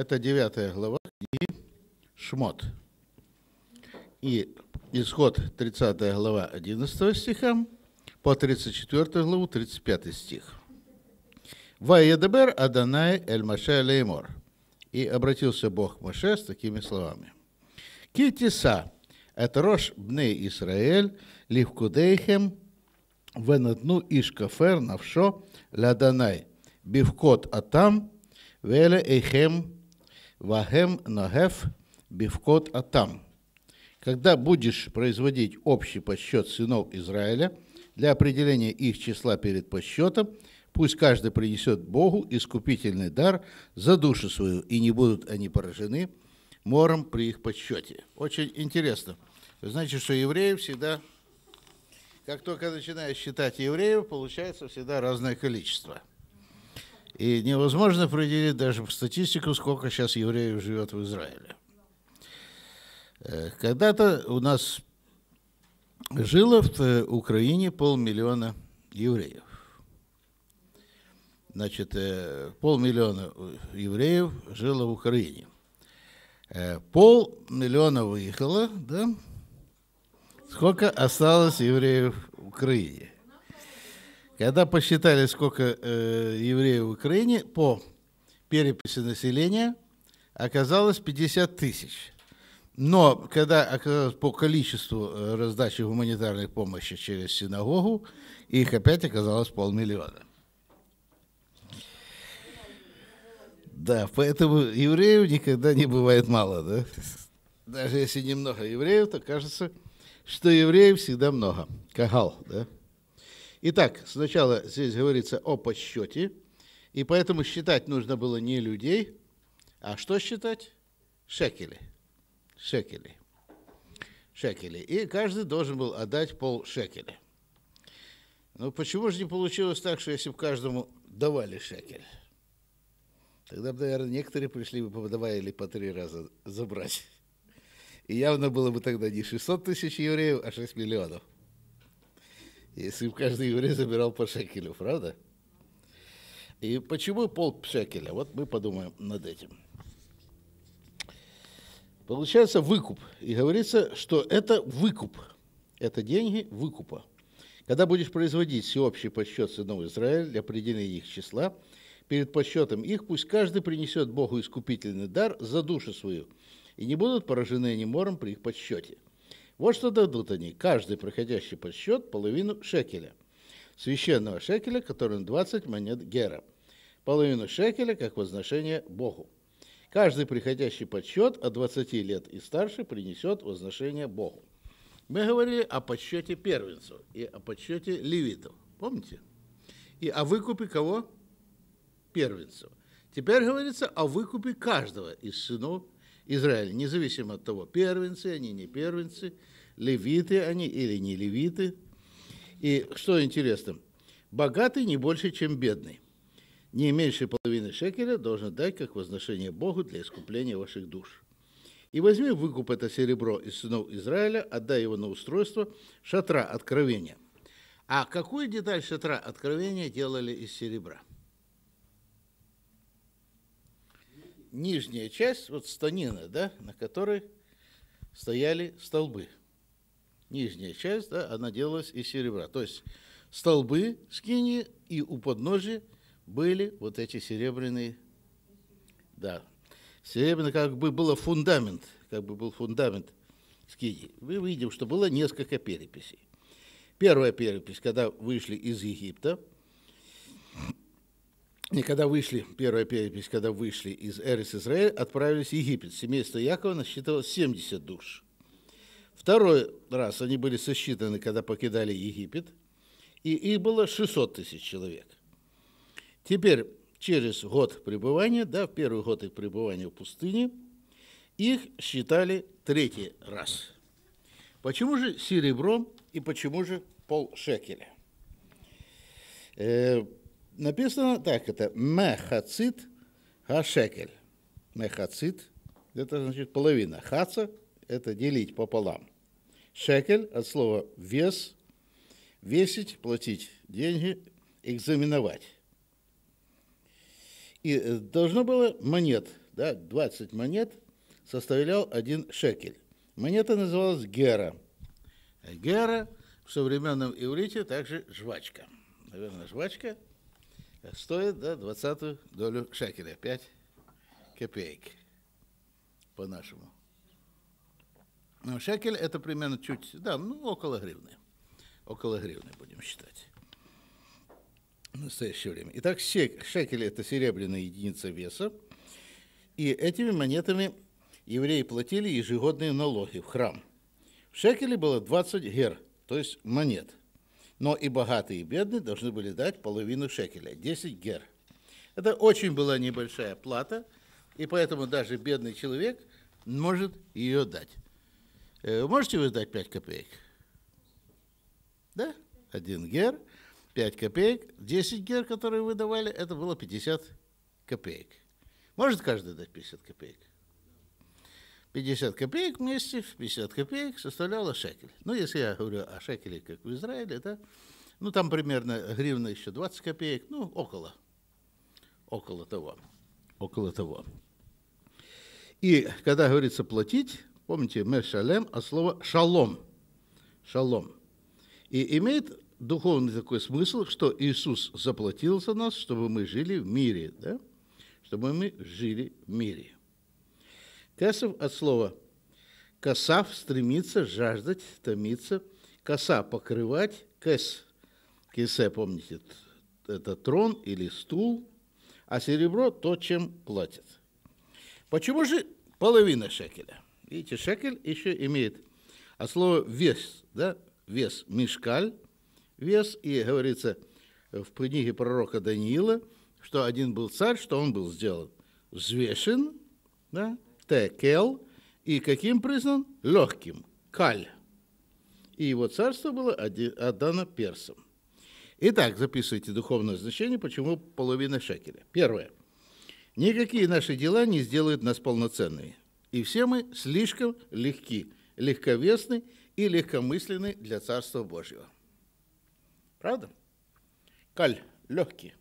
Это 9 глава книги Шмот. И исход 30 глава 11 стиха по 34 главу 35 стих. «Ваедебер Аданай эль Маше леймор». И обратился Бог к Маше с такими словами. «Китиса, это рож бней Исраэль, ливкудейхем, венатну ишкафер навшо ляданай, бивкот атам, веле эйхем Вагем Нагеф Бивкот Атам. Когда будешь производить общий подсчет сынов Израиля для определения их числа перед подсчетом, пусть каждый принесет Богу искупительный дар за душу свою, и не будут они поражены мором при их подсчете. Очень интересно. Значит, что евреи всегда, как только начинаешь считать евреев, получается всегда разное количество – и невозможно определить даже по статистику, сколько сейчас евреев живет в Израиле. Э, когда-то у нас жило в э, Украине полмиллиона евреев. Значит, э, полмиллиона евреев жило в Украине. Полмиллиона выехало, да? Сколько осталось евреев в Украине? Когда посчитали, сколько э, евреев в Украине, по переписи населения оказалось 50 тысяч. Но когда оказалось по количеству э, раздачи гуманитарной помощи через синагогу, их опять оказалось полмиллиона. Да, поэтому евреев никогда не бывает мало, да? Даже если немного евреев, то кажется, что евреев всегда много. Кагал, да? Итак, сначала здесь говорится о подсчете, и поэтому считать нужно было не людей, а что считать? Шекели. Шекели. Шекели. И каждый должен был отдать пол шекеля. Но ну, почему же не получилось так, что если бы каждому давали шекель? Тогда бы, наверное, некоторые пришли бы, давали по три раза забрать. И явно было бы тогда не 600 тысяч евреев, а 6 миллионов если бы каждый еврей забирал по шекелю, правда? И почему пол шекеля? Вот мы подумаем над этим. Получается выкуп. И говорится, что это выкуп. Это деньги выкупа. Когда будешь производить всеобщий подсчет сынов Израиля для определения их числа, перед подсчетом их пусть каждый принесет Богу искупительный дар за душу свою, и не будут поражены они мором при их подсчете – вот что дадут они, каждый проходящий подсчет, половину шекеля. Священного шекеля, которым 20 монет гера. Половину шекеля как возношение Богу. Каждый приходящий подсчет от 20 лет и старше принесет возношение Богу. Мы говорили о подсчете первенцев и о подсчете левитов. Помните? И о выкупе кого? Первенцев. Теперь говорится о выкупе каждого из сынов Израиля, независимо от того, первенцы они, не первенцы, левиты они или не левиты. И что интересно, богатый не больше, чем бедный. Не меньше половины шекеля должен дать как возношение Богу для искупления ваших душ. И возьми выкуп это серебро из сынов Израиля, отдай его на устройство шатра откровения. А какую деталь шатра откровения делали из серебра? нижняя часть, вот станина, да, на которой стояли столбы. Нижняя часть, да, она делалась из серебра. То есть столбы скини и у подножия были вот эти серебряные, да, серебряный как бы было фундамент, как бы был фундамент скини. Мы видим, что было несколько переписей. Первая перепись, когда вышли из Египта – и когда вышли, первая перепись, когда вышли из Эрис Израиль, отправились в Египет. Семейство Якова насчитывало 70 душ. Второй раз они были сосчитаны, когда покидали Египет, и их было 600 тысяч человек. Теперь, через год пребывания, да, в первый год их пребывания в пустыне, их считали третий раз. Почему же серебром и почему же пол шекеля? Э, написано так, это мехацит хашекель. Мехацит, это значит половина. Хаца – это делить пополам. Шекель от слова вес, весить, платить деньги, экзаменовать. И э, должно было монет, да, 20 монет составлял один шекель. Монета называлась гера. Гера в современном иврите также жвачка. Наверное, жвачка – стоит да, 20 долю шекеля, 5 копеек по-нашему. Но ну, шекель это примерно чуть, да, ну около гривны. Около гривны будем считать в настоящее время. Итак, шекель это серебряная единица веса. И этими монетами евреи платили ежегодные налоги в храм. В шекеле было 20 гер, то есть монет но и богатые и бедные должны были дать половину шекеля, 10 гер. Это очень была небольшая плата, и поэтому даже бедный человек может ее дать. Э, можете вы дать 5 копеек? Да? 1 гер, 5 копеек. 10 гер, которые вы давали, это было 50 копеек. Может каждый дать 50 копеек? 50 копеек вместе, 50 копеек составляло шекель. Ну, если я говорю о шекеле, как в Израиле, да, ну, там примерно гривна еще 20 копеек, ну, около, около того, около того. И когда говорится «платить», помните, шалем, а слово «шалом», «шалом». И имеет духовный такой смысл, что Иисус заплатил за нас, чтобы мы жили в мире, да? чтобы мы жили в мире. Кесов от слова «касав» – стремиться, жаждать, томиться. Коса – покрывать. Кес кесе, помните, это трон или стул. А серебро – то, чем платят. Почему же половина шекеля? Видите, шекель еще имеет от слова «вес», да? вес мешкаль, вес, и говорится в книге пророка Даниила, что один был царь, что он был сделан взвешен, да, текел, и каким признан? Легким, каль. И его царство было отдано персам. Итак, записывайте духовное значение, почему половина шекеля. Первое. Никакие наши дела не сделают нас полноценными. И все мы слишком легки, легковесны и легкомысленны для Царства Божьего. Правда? Каль, легкий.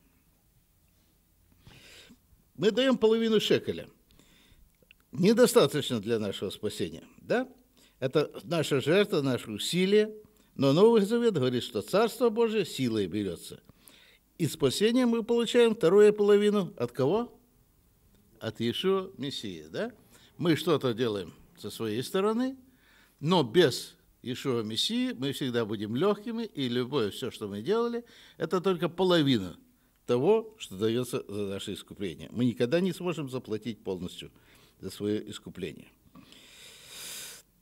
Мы даем половину шекеля – недостаточно для нашего спасения. Да? Это наша жертва, наши усилия. Но Новый Завет говорит, что Царство Божие силой берется. И спасение мы получаем вторую половину от кого? От Иешуа Мессии. Да? Мы что-то делаем со своей стороны, но без Иешуа Мессии мы всегда будем легкими, и любое все, что мы делали, это только половина того, что дается за наше искупление. Мы никогда не сможем заплатить полностью – за свое искупление.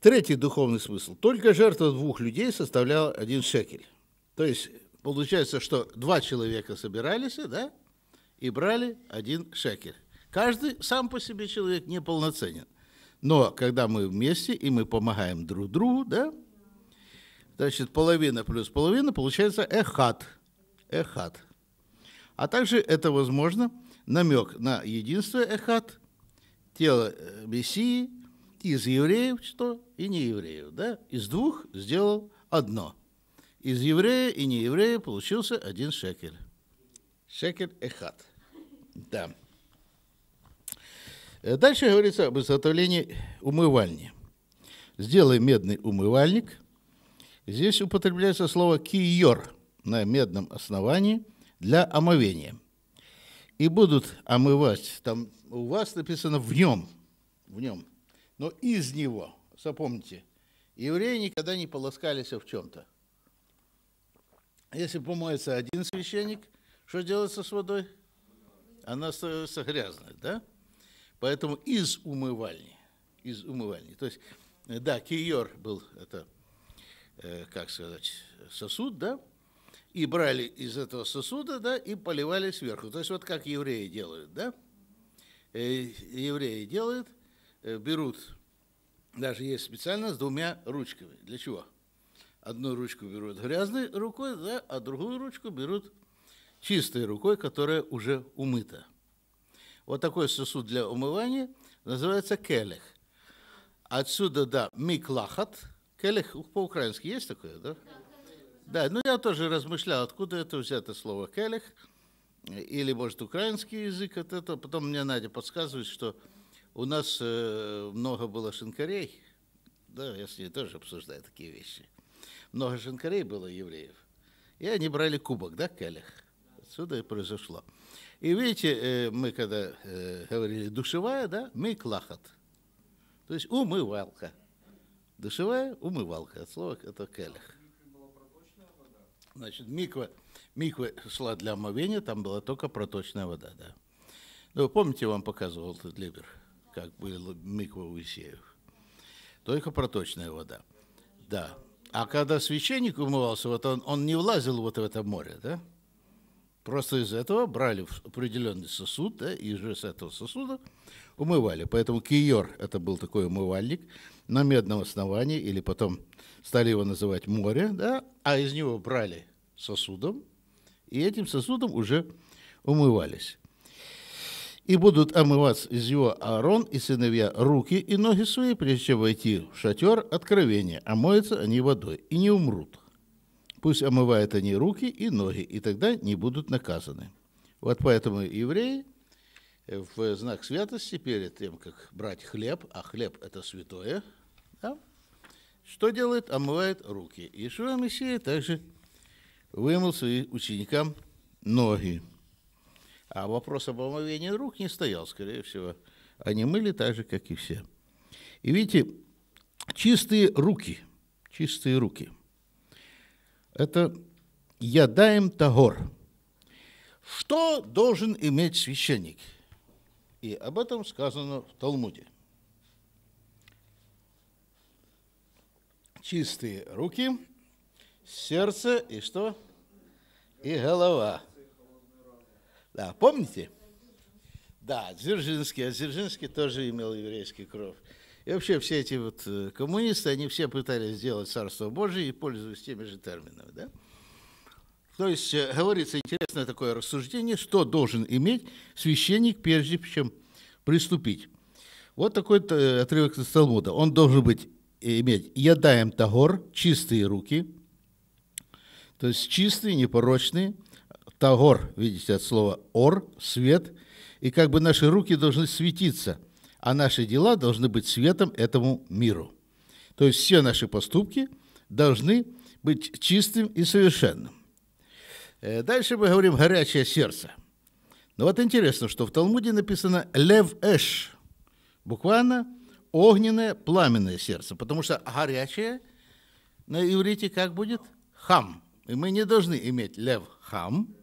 Третий духовный смысл. Только жертва двух людей составляла один шекель. То есть получается, что два человека собирались да, и брали один шекель. Каждый сам по себе человек неполноценен. Но когда мы вместе и мы помогаем друг другу, да, значит, половина плюс половина получается эхат. Эхат. А также это, возможно, намек на единство эхат – тело э, Мессии из евреев что? И не евреев, да? Из двух сделал одно. Из еврея и не еврея получился один шекель. Шекель эхат. Да. Э, дальше говорится об изготовлении умывальни. Сделай медный умывальник. Здесь употребляется слово «кийор» на медном основании для омовения – и будут омывать. Там у вас написано в нем, в нем, но из него, запомните, евреи никогда не полоскались в чем-то. Если помоется один священник, что делается с водой? Она становится грязной, да? Поэтому из умывальни, из умывальни. То есть, э, да, киер был, это, э, как сказать, сосуд, да? и брали из этого сосуда, да, и поливали сверху. То есть вот как евреи делают, да? Э, евреи делают, э, берут, даже есть специально с двумя ручками. Для чего? Одну ручку берут грязной рукой, да, а другую ручку берут чистой рукой, которая уже умыта. Вот такой сосуд для умывания называется келех. Отсюда, да, миклахат. Келех по-украински есть такое, да? да. Да, ну я тоже размышлял, откуда это взято слово «келих», или, может, украинский язык от этого. Потом мне Надя подсказывает, что у нас э, много было шинкарей, да, я с ней тоже обсуждаю такие вещи. Много шинкарей было евреев, и они брали кубок, да, «келих». Отсюда и произошло. И видите, э, мы когда э, говорили «душевая», да, мы «клахат», то есть «умывалка». Душевая – умывалка, от слова это «келих». Значит, миква, миква шла для омовения, там была только проточная вода, да. Ну, вы помните, вам показывал этот Либер, как был миква у Исеев. Только проточная вода. Да. А когда священник умывался, вот он, он не влазил вот в это море, да? Просто из этого брали определенный сосуд, да, и уже с этого сосуда умывали. Поэтому киер – это был такой умывальник на медном основании, или потом стали его называть море, да, а из него брали сосудом, и этим сосудом уже умывались. И будут омываться из его Аарон и сыновья руки и ноги свои, прежде чем войти в шатер откровения, а они водой и не умрут. Пусть омывают они руки и ноги, и тогда не будут наказаны. Вот поэтому евреи – Э, в знак святости перед тем, как брать хлеб, а хлеб – это святое, да? что делает? Омывает руки. Иешуа Мессия также вымыл своим ученикам ноги. А вопрос об омовении рук не стоял, скорее всего. Они мыли так же, как и все. И видите, чистые руки, чистые руки – это ядаем тагор. Что должен иметь священник – и об этом сказано в Талмуде. Чистые руки, сердце и что? И голова. Да, помните? Да, Дзержинский. А Дзержинский тоже имел еврейский кровь. И вообще все эти вот э, коммунисты, они все пытались сделать Царство Божие и пользуясь теми же терминами, да? То есть э, говорится интересное такое рассуждение, что должен иметь священник, прежде чем приступить. Вот такой э, отрывок из Талмуда. Он должен быть, иметь ядаем тагор, чистые руки, то есть чистые, непорочные. Тагор, видите, от слова ор, свет. И как бы наши руки должны светиться, а наши дела должны быть светом этому миру. То есть все наши поступки должны быть чистым и совершенным. Э, дальше мы говорим «горячее сердце». Но ну, вот интересно, что в Талмуде написано «лев эш», буквально «огненное, пламенное сердце», потому что «горячее» на иврите как будет? «Хам». И мы не должны иметь «лев хам»,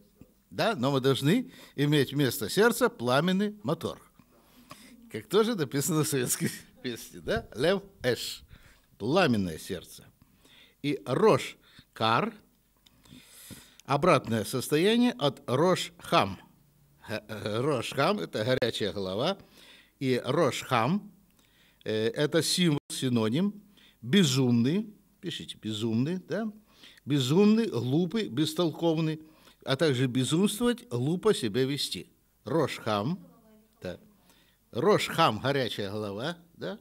да, но мы должны иметь вместо сердца пламенный мотор. Как тоже написано в советской песне, да? Лев Эш. Пламенное сердце. И Рош Кар – обратное состояние от рош хам, э, рош хам это горячая голова, и рош хам э, это символ, синоним, безумный, пишите, безумный, да, безумный, глупый, бестолковный, а также безумствовать, глупо себя вести. рош хам, да. Рошхам – горячая голова, да.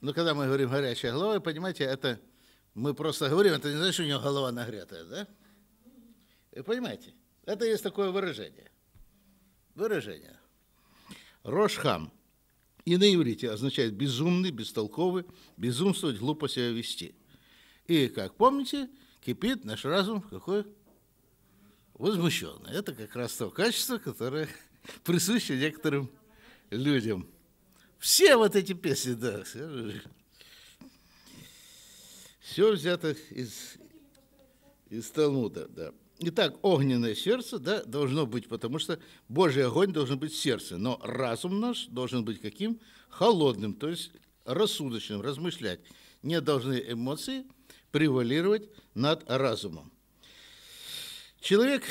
Но когда мы говорим «горячая голова», понимаете, это мы просто говорим, это не значит, что у него голова нагретая, да? Понимаете? Это есть такое выражение. Выражение. Рошхам. И на иврите означает безумный, бестолковый, безумствовать, глупо себя вести. И, как помните, кипит наш разум какой? Возмущенный. Это как раз то качество, которое присуще некоторым людям. Все вот эти песни, да. Все взято из, из Талмуда, да не так огненное сердце да, должно быть, потому что Божий огонь должен быть в сердце, но разум наш должен быть каким? Холодным, то есть рассудочным, размышлять. Не должны эмоции превалировать над разумом. Человек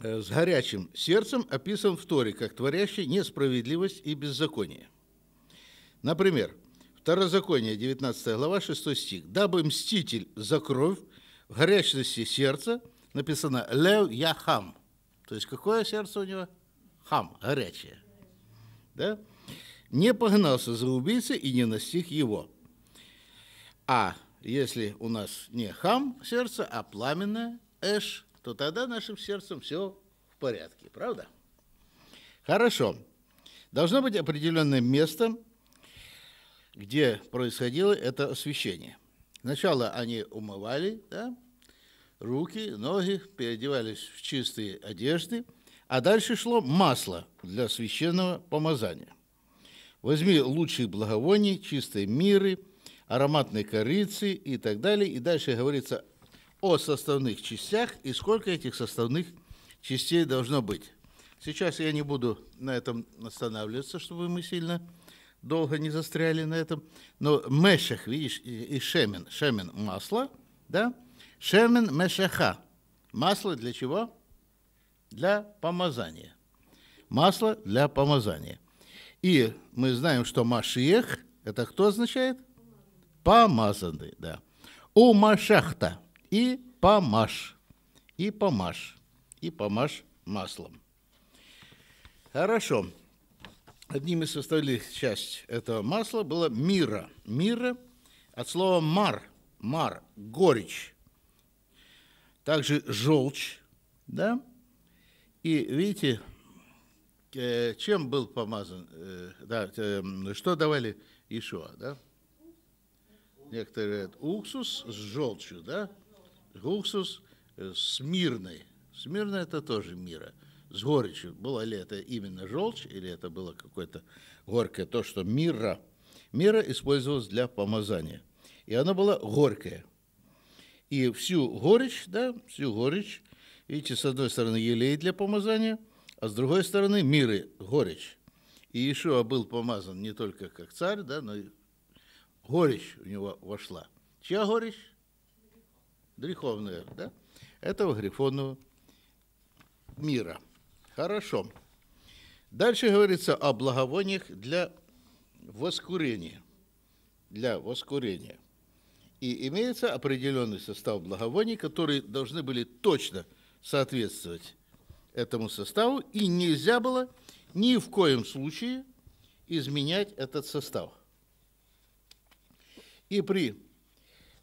э, с горячим сердцем описан в Торе как творящий несправедливость и беззаконие. Например, Второзаконие, 19 глава, 6 стих. «Дабы мститель за кровь в горячности сердца написано «Лев я хам». То есть какое сердце у него? Хам, горячее. Да? Не погнался за убийцей и не настиг его. А если у нас не хам сердце, а пламенное эш, то тогда нашим сердцем все в порядке, правда? Хорошо. Должно быть определенное место, где происходило это освещение – Сначала они умывали да, руки, ноги, переодевались в чистые одежды, а дальше шло масло для священного помазания. Возьми лучшие благовоний, чистые миры, ароматные корицы и так далее. И дальше говорится о составных частях и сколько этих составных частей должно быть. Сейчас я не буду на этом останавливаться, чтобы мы сильно долго не застряли на этом. Но мешех, видишь, и шемен. Шемен – масло, да? Шемен – мешеха Масло для чего? Для помазания. Масло для помазания. И мы знаем, что машех это кто означает? Помазанный, да. У машахта и помаш, и помаш, и помаш маслом. Хорошо одним из составляющих часть этого масла было мира. Мира от слова мар, мар, горечь. Также желчь, да? И видите, э, чем был помазан, э, да, э, что давали Ишуа, да? Некоторые говорят, уксус с желчью, да? Уксус с мирной. Смирно это тоже мира с горечью, было ли это именно желчь, или это было какое-то горькое, то, что мира, мира использовалась для помазания. И она была горькая. И всю горечь, да, всю горечь, видите, с одной стороны елей для помазания, а с другой стороны миры, горечь. И Иешуа был помазан не только как царь, да, но и горечь у него вошла. Чья горечь? Греховная, да? Этого грифонного мира – Хорошо. Дальше говорится о благовониях для воскурения. Для воскурения. И имеется определенный состав благовоний, которые должны были точно соответствовать этому составу, и нельзя было ни в коем случае изменять этот состав. И при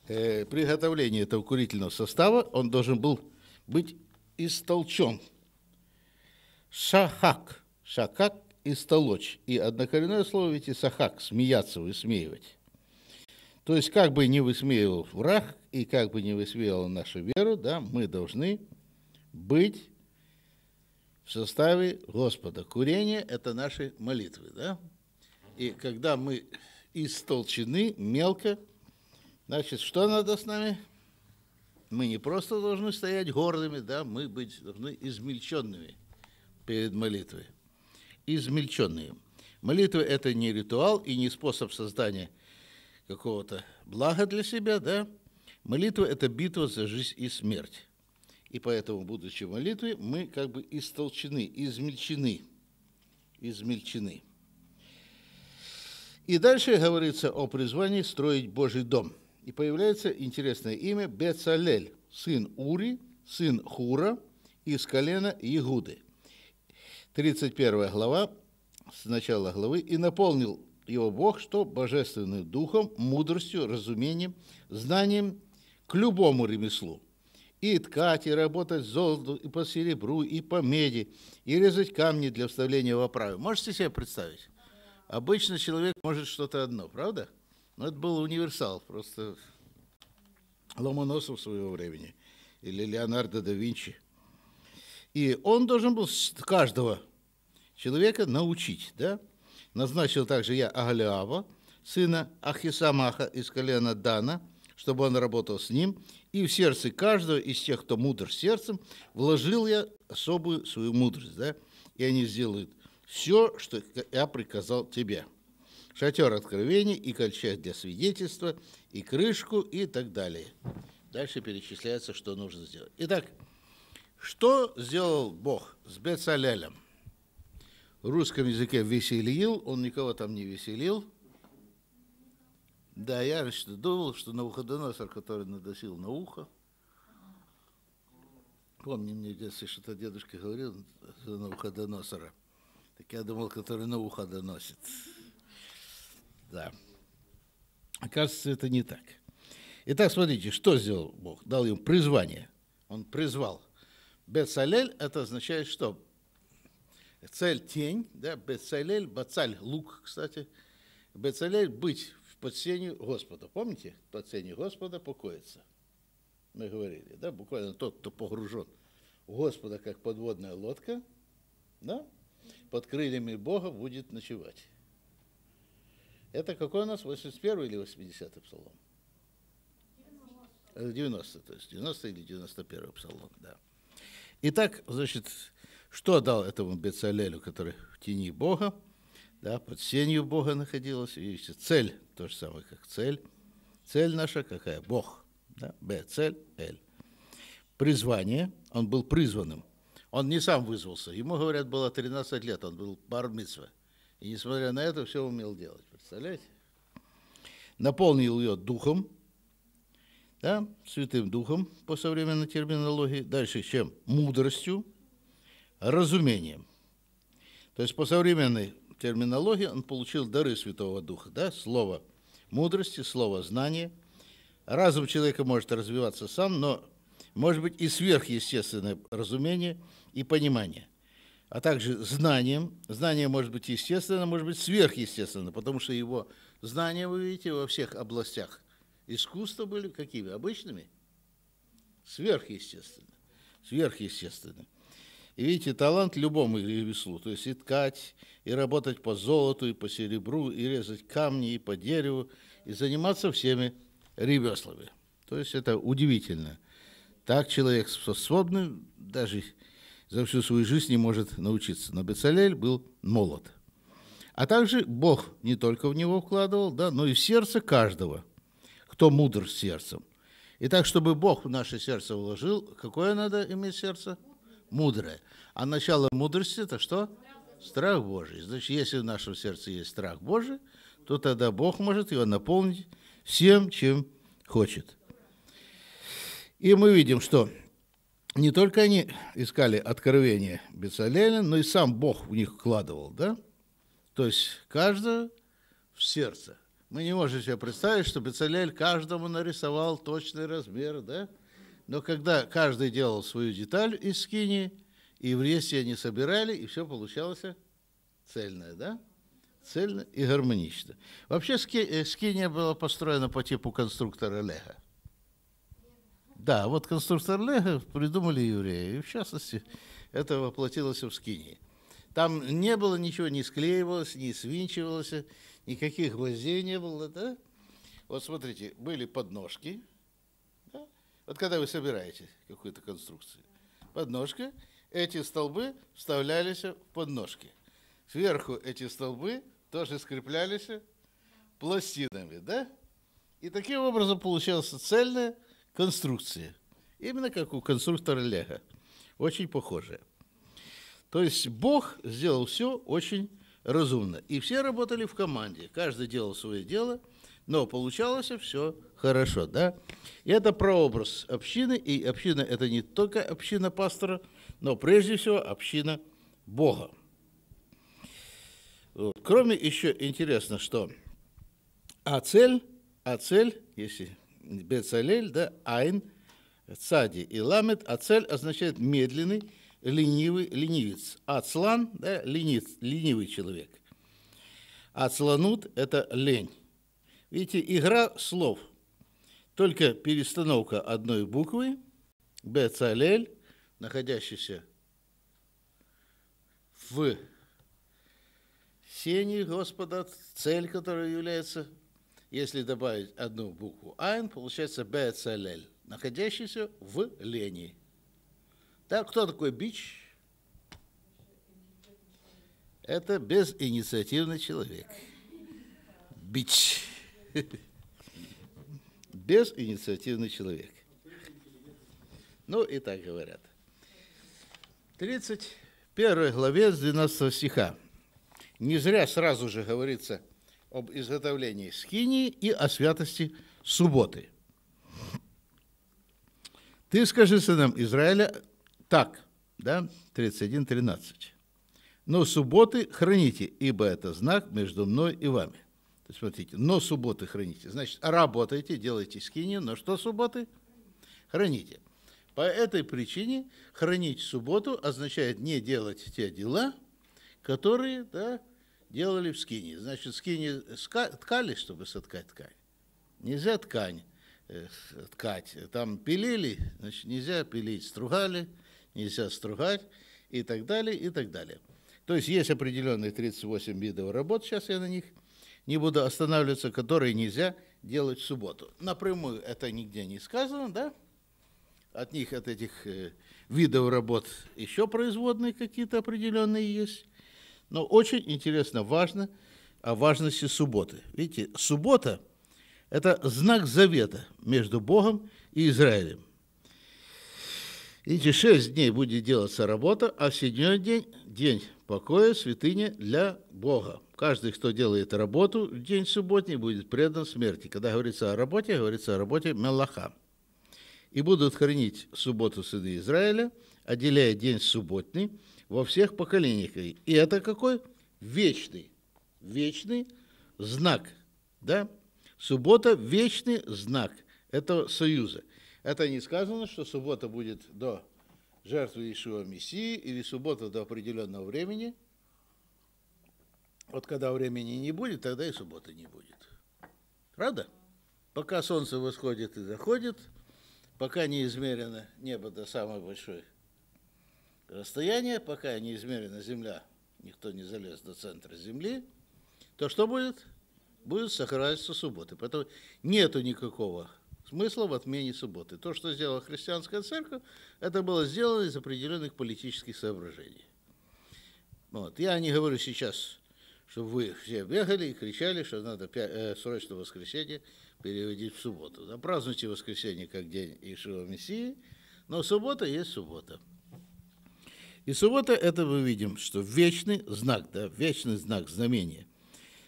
э, приготовлении этого курительного состава он должен был быть истолчен – шахак. шахак и столочь. И однокоренное слово ведь и сахак, смеяться, высмеивать. То есть, как бы не высмеивал враг и как бы не высмеивал нашу веру, да, мы должны быть в составе Господа. Курение – это наши молитвы, да? И когда мы истолчены мелко, значит, что надо с нами? Мы не просто должны стоять гордыми, да, мы быть должны измельченными – перед молитвой. Измельченные. Молитва – это не ритуал и не способ создания какого-то блага для себя, да? Молитва – это битва за жизнь и смерть. И поэтому, будучи в молитве, мы как бы истолчены, измельчены, измельчены. И дальше говорится о призвании строить Божий дом. И появляется интересное имя Бецалель, сын Ури, сын Хура, из колена Егуды – 31 глава, с начала главы, «И наполнил его Бог, что божественным духом, мудростью, разумением, знанием к любому ремеслу, и ткать, и работать золоту, и по серебру, и по меди, и резать камни для вставления в оправы». Можете себе представить? Обычно человек может что-то одно, правда? Но это был универсал, просто Ломоносов своего времени или Леонардо да Винчи – и он должен был каждого человека научить. Да? Назначил также я Агалиава, сына Ахисамаха из колена Дана, чтобы он работал с ним, и в сердце каждого из тех, кто мудр сердцем, вложил я особую свою мудрость, да? и они сделают все, что я приказал тебе. Шатер откровений и кольчег для свидетельства, и крышку, и так далее. Дальше перечисляется, что нужно сделать. Итак, что сделал Бог с Бецалелем? В русском языке веселил, он никого там не веселил. Да, я раньше думал, что Навуходоносор, который надосил на ухо, помню, мне в детстве что-то дедушка говорил за Навуходоносора, так я думал, который на ухо доносит. Да. Оказывается, это не так. Итак, смотрите, что сделал Бог? Дал ему призвание. Он призвал Бецалель это означает что? Цель – тень, да? Бецалель, бацаль – лук, кстати. Бецалель – быть под сенью Господа. Помните? Под сенью Господа покоится. Мы говорили, да? Буквально тот, кто погружен у Господа, как подводная лодка, да? Под крыльями Бога будет ночевать. Это какой у нас, 81 или 80 псалом? 90, то есть 90 или 91 псалом, да. Итак, значит, что дал этому Бецалелю, который в тени Бога, да, под сенью Бога находилась, видите, цель, то же самое, как цель. Цель наша какая? Бог. Да? Б, цель, Эль. Призвание, он был призванным. Он не сам вызвался. Ему, говорят, было 13 лет, он был бармитсва. И несмотря на это, все умел делать. Представляете? Наполнил ее духом, да, Святым Духом по современной терминологии, дальше чем? Мудростью, разумением. То есть по современной терминологии он получил дары Святого Духа, да, слово мудрости, слово знания. Разум человека может развиваться сам, но может быть и сверхъестественное разумение и понимание, а также знанием. Знание может быть естественно, может быть сверхъестественно, потому что его знание вы видите во всех областях – Искусства были какими? Обычными? Сверхъестественно. Сверхъестественно. И видите, талант любому ремеслу, то есть и ткать, и работать по золоту, и по серебру, и резать камни, и по дереву, и заниматься всеми ремеслами. То есть это удивительно. Так человек способный даже за всю свою жизнь не может научиться. Но Бецалель был молод. А также Бог не только в него вкладывал, да, но и в сердце каждого – кто мудр сердцем. И так, чтобы Бог в наше сердце вложил, какое надо иметь сердце? Мудрое. А начало мудрости – это что? Страх Божий. Значит, если в нашем сердце есть страх Божий, то тогда Бог может его наполнить всем, чем хочет. И мы видим, что не только они искали откровение Бецалеля, но и сам Бог в них вкладывал, да? То есть каждого в сердце – мы ну, не можем себе представить, что Бецалель каждому нарисовал точный размер, да? Но когда каждый делал свою деталь из скини, и в вместе они собирали, и все получалось цельное, да? Цельно и гармонично. Вообще э, скиния была построена по типу конструктора Лего. Да, вот конструктор Лего придумали евреи, и в частности это воплотилось в скинии. Там не было ничего, не склеивалось, не свинчивалось, никаких гвоздей не было, да? Вот смотрите, были подножки, да? вот когда вы собираете какую-то конструкцию, подножка, эти столбы вставлялись в подножки. Сверху эти столбы тоже скреплялись пластинами, да? И таким образом получалась цельная конструкция. Именно как у конструктора Лего. Очень похожая. То есть Бог сделал все очень разумно. И все работали в команде, каждый делал свое дело, но получалось все хорошо. Да? И это прообраз общины, и община – это не только община пастора, но прежде всего община Бога. Вот. Кроме еще интересно, что а цель, а цель, если бецалель, да, айн, цади и ламет, а цель означает медленный, ленивый, ленивец. Ацлан да, – ленивец, ленивый человек. Ацланут – это лень. Видите, игра слов. Только перестановка одной буквы – бецалель, находящийся в сене Господа, цель, которая является, если добавить одну букву «айн», получается «бецалель», находящийся в лени. Так кто такой бич? Это безинициативный человек. Бич. Безинициативный человек. Ну и так говорят. 31 главе с 12 стиха. Не зря сразу же говорится об изготовлении скинии и о святости субботы. Ты скажи сынам Израиля, так, да, 31.13. Но субботы храните, ибо это знак между мной и вами. То есть, смотрите, но субботы храните. Значит, работайте, делайте скини, но что субботы? Храните. По этой причине хранить субботу означает не делать те дела, которые да, делали в скине. Значит, скини ткали, чтобы соткать ткань. Нельзя ткань э, ткать. Там пилили, значит, нельзя пилить, стругали – нельзя стругать и так далее, и так далее. То есть есть определенные 38 видов работ, сейчас я на них не буду останавливаться, которые нельзя делать в субботу. Напрямую это нигде не сказано, да? От них, от этих э, видов работ еще производные какие-то определенные есть. Но очень интересно, важно о важности субботы. Видите, суббота – это знак завета между Богом и Израилем. Видите, шесть дней будет делаться работа, а в седьмой день – день покоя, святыня для Бога. Каждый, кто делает работу в день субботний, будет предан смерти. Когда говорится о работе, говорится о работе Меллаха. И будут хранить субботу сыны Израиля, отделяя день субботний во всех поколениях. И это какой? Вечный. Вечный знак. Да? Суббота – вечный знак этого союза – это не сказано, что суббота будет до жертвы Ишуа Мессии или суббота до определенного времени. Вот когда времени не будет, тогда и субботы не будет. Правда? Пока солнце восходит и заходит, пока не измерено небо до самой большой расстояния, пока не измерена земля, никто не залез до центра земли, то что будет? Будет сохраняться субботы. Поэтому нету никакого смысла в отмене субботы. То, что сделала христианская церковь, это было сделано из определенных политических соображений. Вот. Я не говорю сейчас, чтобы вы все бегали и кричали, что надо э, срочно воскресенье переводить в субботу. Да, празднуйте воскресенье как день Ишива Мессии, но суббота есть суббота. И суббота – это мы видим, что вечный знак, да, вечный знак, знамение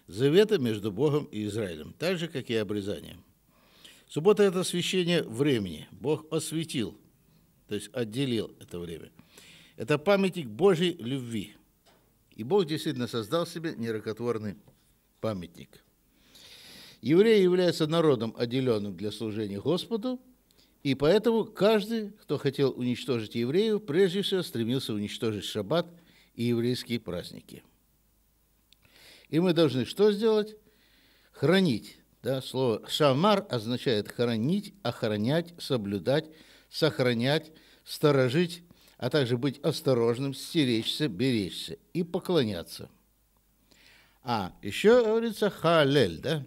завета между Богом и Израилем, так же, как и обрезание – Суббота – это освящение времени. Бог осветил, то есть отделил это время. Это памятник Божьей любви. И Бог действительно создал себе нерокотворный памятник. Евреи являются народом, отделенным для служения Господу, и поэтому каждый, кто хотел уничтожить евреев, прежде всего стремился уничтожить шаббат и еврейские праздники. И мы должны что сделать? Хранить да, слово «шамар» означает «хоронить», «охранять», «соблюдать», «сохранять», «сторожить», а также быть осторожным, «стеречься», «беречься» и «поклоняться». А, еще говорится «халель», да?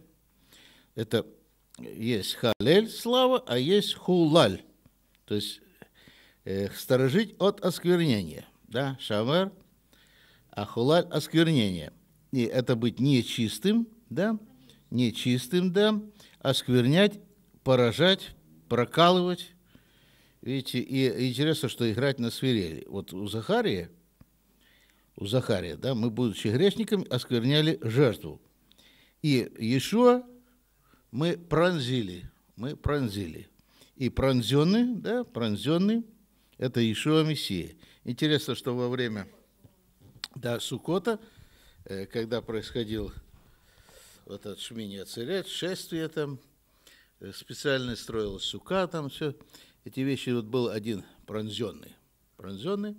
Это есть халель, слава, а есть хулаль, то есть э, сторожить от осквернения, да, шамар, а хулаль – осквернение. И это быть нечистым, да, нечистым, да, осквернять, а поражать, прокалывать. Видите, и интересно, что играть на свирели. Вот у Захария, у Захария, да, мы, будучи грешниками, оскверняли жертву. И еще мы пронзили, мы пронзили. И пронзенный, да, пронзенный, это Ишуа Мессия. Интересно, что во время да, Сукота, э, когда происходил вот от Шмини Ацелет, шествие там, э, специально строилась сука там, все. Эти вещи, вот был один пронзенный, пронзенный,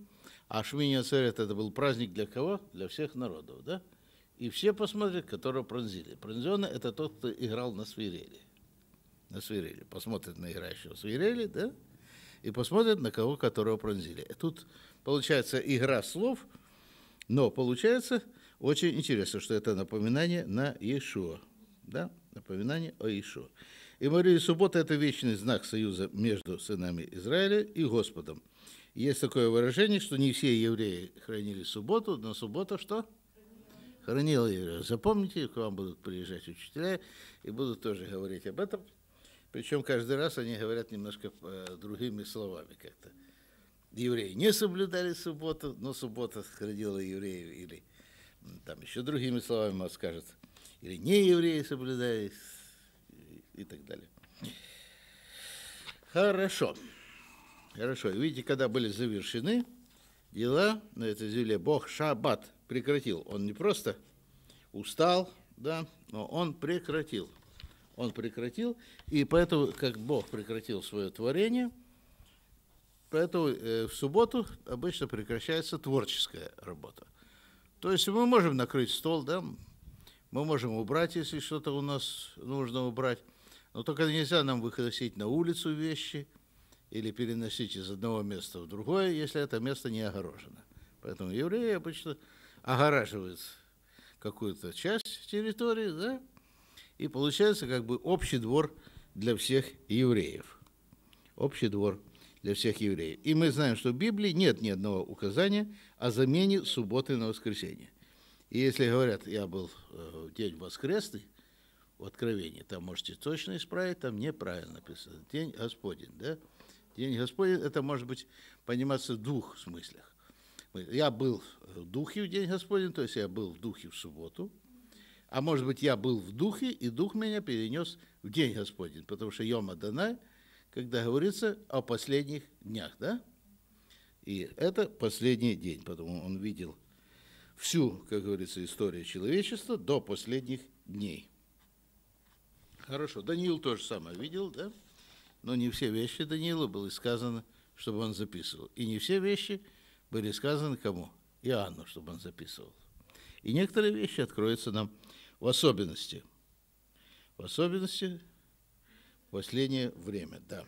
а Шмини Ацелет это был праздник для кого? Для всех народов, да? И все посмотрят, которого пронзили. Пронзенный – это тот, кто играл на свирели. На свирели. Посмотрят на играющего свирели, да? И посмотрят на кого, которого пронзили. Тут получается игра слов, но получается – очень интересно, что это напоминание на Иешуа. Да? Напоминание о Иешуа. И Мария Суббота – это вечный знак союза между сынами Израиля и Господом. Есть такое выражение, что не все евреи хранили субботу, но суббота что? Хранила евреев. Запомните, к вам будут приезжать учителя и будут тоже говорить об этом. Причем каждый раз они говорят немножко э, другими словами как-то. Евреи не соблюдали субботу, но суббота хранила евреев или там еще другими словами он скажет, или не евреи соблюдались, и так далее. Хорошо. Хорошо. Видите, когда были завершены дела на этой земле, Бог Шаббат прекратил. Он не просто устал, да, но он прекратил. Он прекратил, и поэтому, как Бог прекратил свое творение, поэтому э, в субботу обычно прекращается творческая работа. То есть мы можем накрыть стол, да, мы можем убрать, если что-то у нас нужно убрать, но только нельзя нам выносить на улицу вещи или переносить из одного места в другое, если это место не огорожено. Поэтому евреи обычно огораживают какую-то часть территории, да, и получается как бы общий двор для всех евреев. Общий двор – для всех евреев. И мы знаем, что в Библии нет ни одного указания о замене субботы на воскресенье. И если говорят, я был в э, день воскресный, в Откровении, там можете точно исправить, там неправильно написано. День Господень, да? День Господень, это может быть пониматься в двух смыслах. Я был в духе в День Господень, то есть я был в духе в субботу, а может быть, я был в духе, и дух меня перенес в День Господень, потому что Йома Данай – когда говорится о последних днях, да? И это последний день, потому он видел всю, как говорится, историю человечества до последних дней. Хорошо, Даниил тоже самое видел, да? Но не все вещи Даниила было сказано, чтобы он записывал. И не все вещи были сказаны кому? Иоанну, чтобы он записывал. И некоторые вещи откроются нам в особенности. В особенности последнее время, да.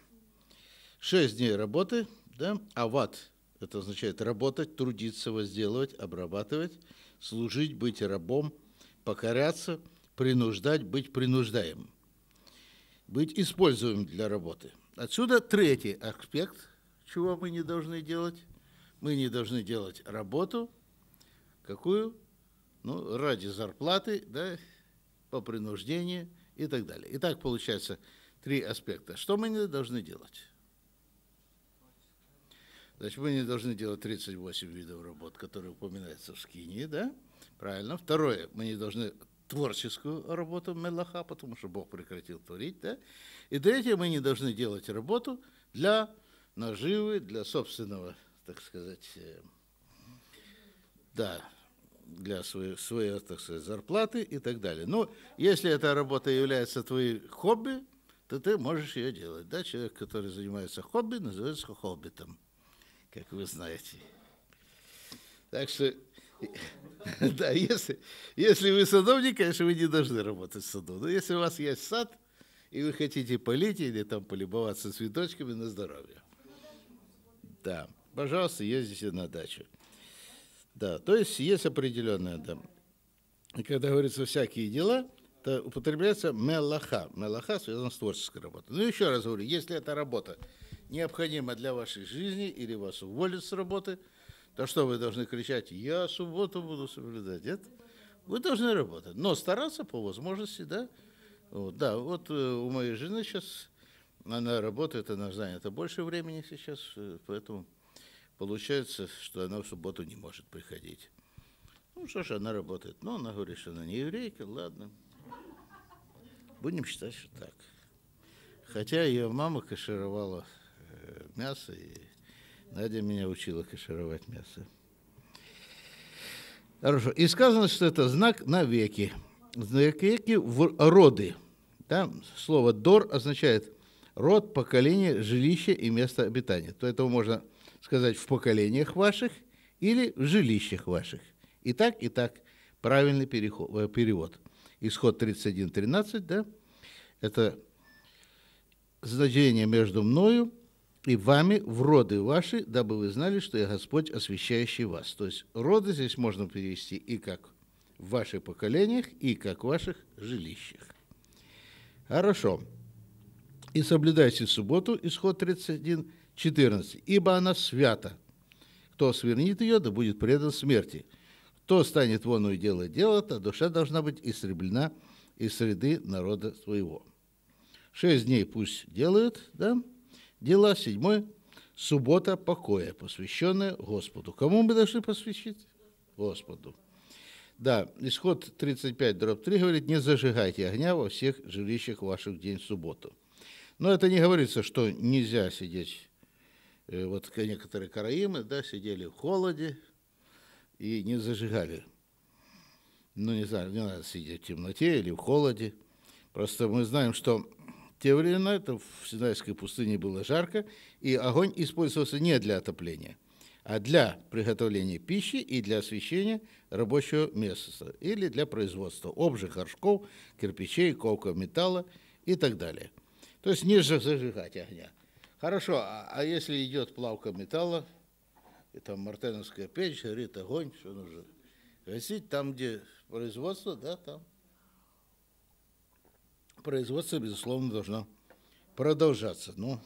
Шесть дней работы, да, ават – это означает работать, трудиться, возделывать, обрабатывать, служить, быть рабом, покоряться, принуждать, быть принуждаемым, быть используемым для работы. Отсюда третий аспект, чего мы не должны делать. Мы не должны делать работу, какую? Ну, ради зарплаты, да, по принуждению и так далее. И так получается – три аспекта. Что мы не должны делать? Значит, мы не должны делать 38 видов работ, которые упоминаются в скине, да? Правильно. Второе, мы не должны творческую работу Мелаха, потому что Бог прекратил творить, да? И третье, мы не должны делать работу для наживы, для собственного, так сказать, э, да, для своей, своей так сказать, зарплаты и так далее. Но если эта работа является твоей хобби, то ты можешь ее делать. Да? Человек, который занимается хобби, называется хоббитом, как вы знаете. Так что, да, если, если вы садовник, конечно, вы не должны работать в саду. Но если у вас есть сад, и вы хотите полить или там полюбоваться цветочками на здоровье. Да, пожалуйста, ездите на дачу. Да, то есть есть определенное, да. И когда говорится всякие дела, это употребляется мелаха. Мелаха связан с творческой работой. Ну, еще раз говорю, если эта работа необходима для вашей жизни или вас уволят с работы, то что вы должны кричать «я субботу буду соблюдать»? Нет? Вы должны работать, но стараться по возможности, да? Вот, да, вот э, у моей жены сейчас, она работает, она занята больше времени сейчас, э, поэтому получается, что она в субботу не может приходить. Ну что ж, она работает. Но она говорит, что она не еврейка, ладно, Будем считать, что так. Хотя ее мама кашировала э, мясо, и Надя меня учила кашировать мясо. Хорошо. И сказано, что это знак навеки. Навеки в роды. Там Слово «дор» означает род, поколение, жилище и место обитания. То этого можно сказать в поколениях ваших или в жилищах ваших. И так, и так. Правильный переход, э, перевод исход 31.13, да, это значение между мною и вами в роды ваши, дабы вы знали, что я Господь, освящающий вас. То есть роды здесь можно перевести и как в ваших поколениях, и как в ваших жилищах. Хорошо. И соблюдайте субботу, исход 31, 14, ибо она свята. Кто свернит ее, да будет предан смерти. Кто станет вону и дело делает, а душа должна быть истреблена из среды народа своего. Шесть дней пусть делают, да? Дела седьмой, суббота покоя, посвященная Господу. Кому мы должны посвящить? Господу. Да, исход 35, дробь 3 говорит, не зажигайте огня во всех жилищах ваших день в субботу. Но это не говорится, что нельзя сидеть, э, вот некоторые караимы, да, сидели в холоде, и не зажигали. Ну, не знаю, не надо сидеть в темноте или в холоде. Просто мы знаем, что в те времена это в Синайской пустыне было жарко, и огонь использовался не для отопления, а для приготовления пищи и для освещения рабочего места или для производства обжиг, горшков, кирпичей, ковков металла и так далее. То есть не зажигать огня. Хорошо, а, а если идет плавка металла, и там мартеновская печь, горит огонь, что нужно гасить. Там, где производство, да, там производство, безусловно, должно продолжаться. Но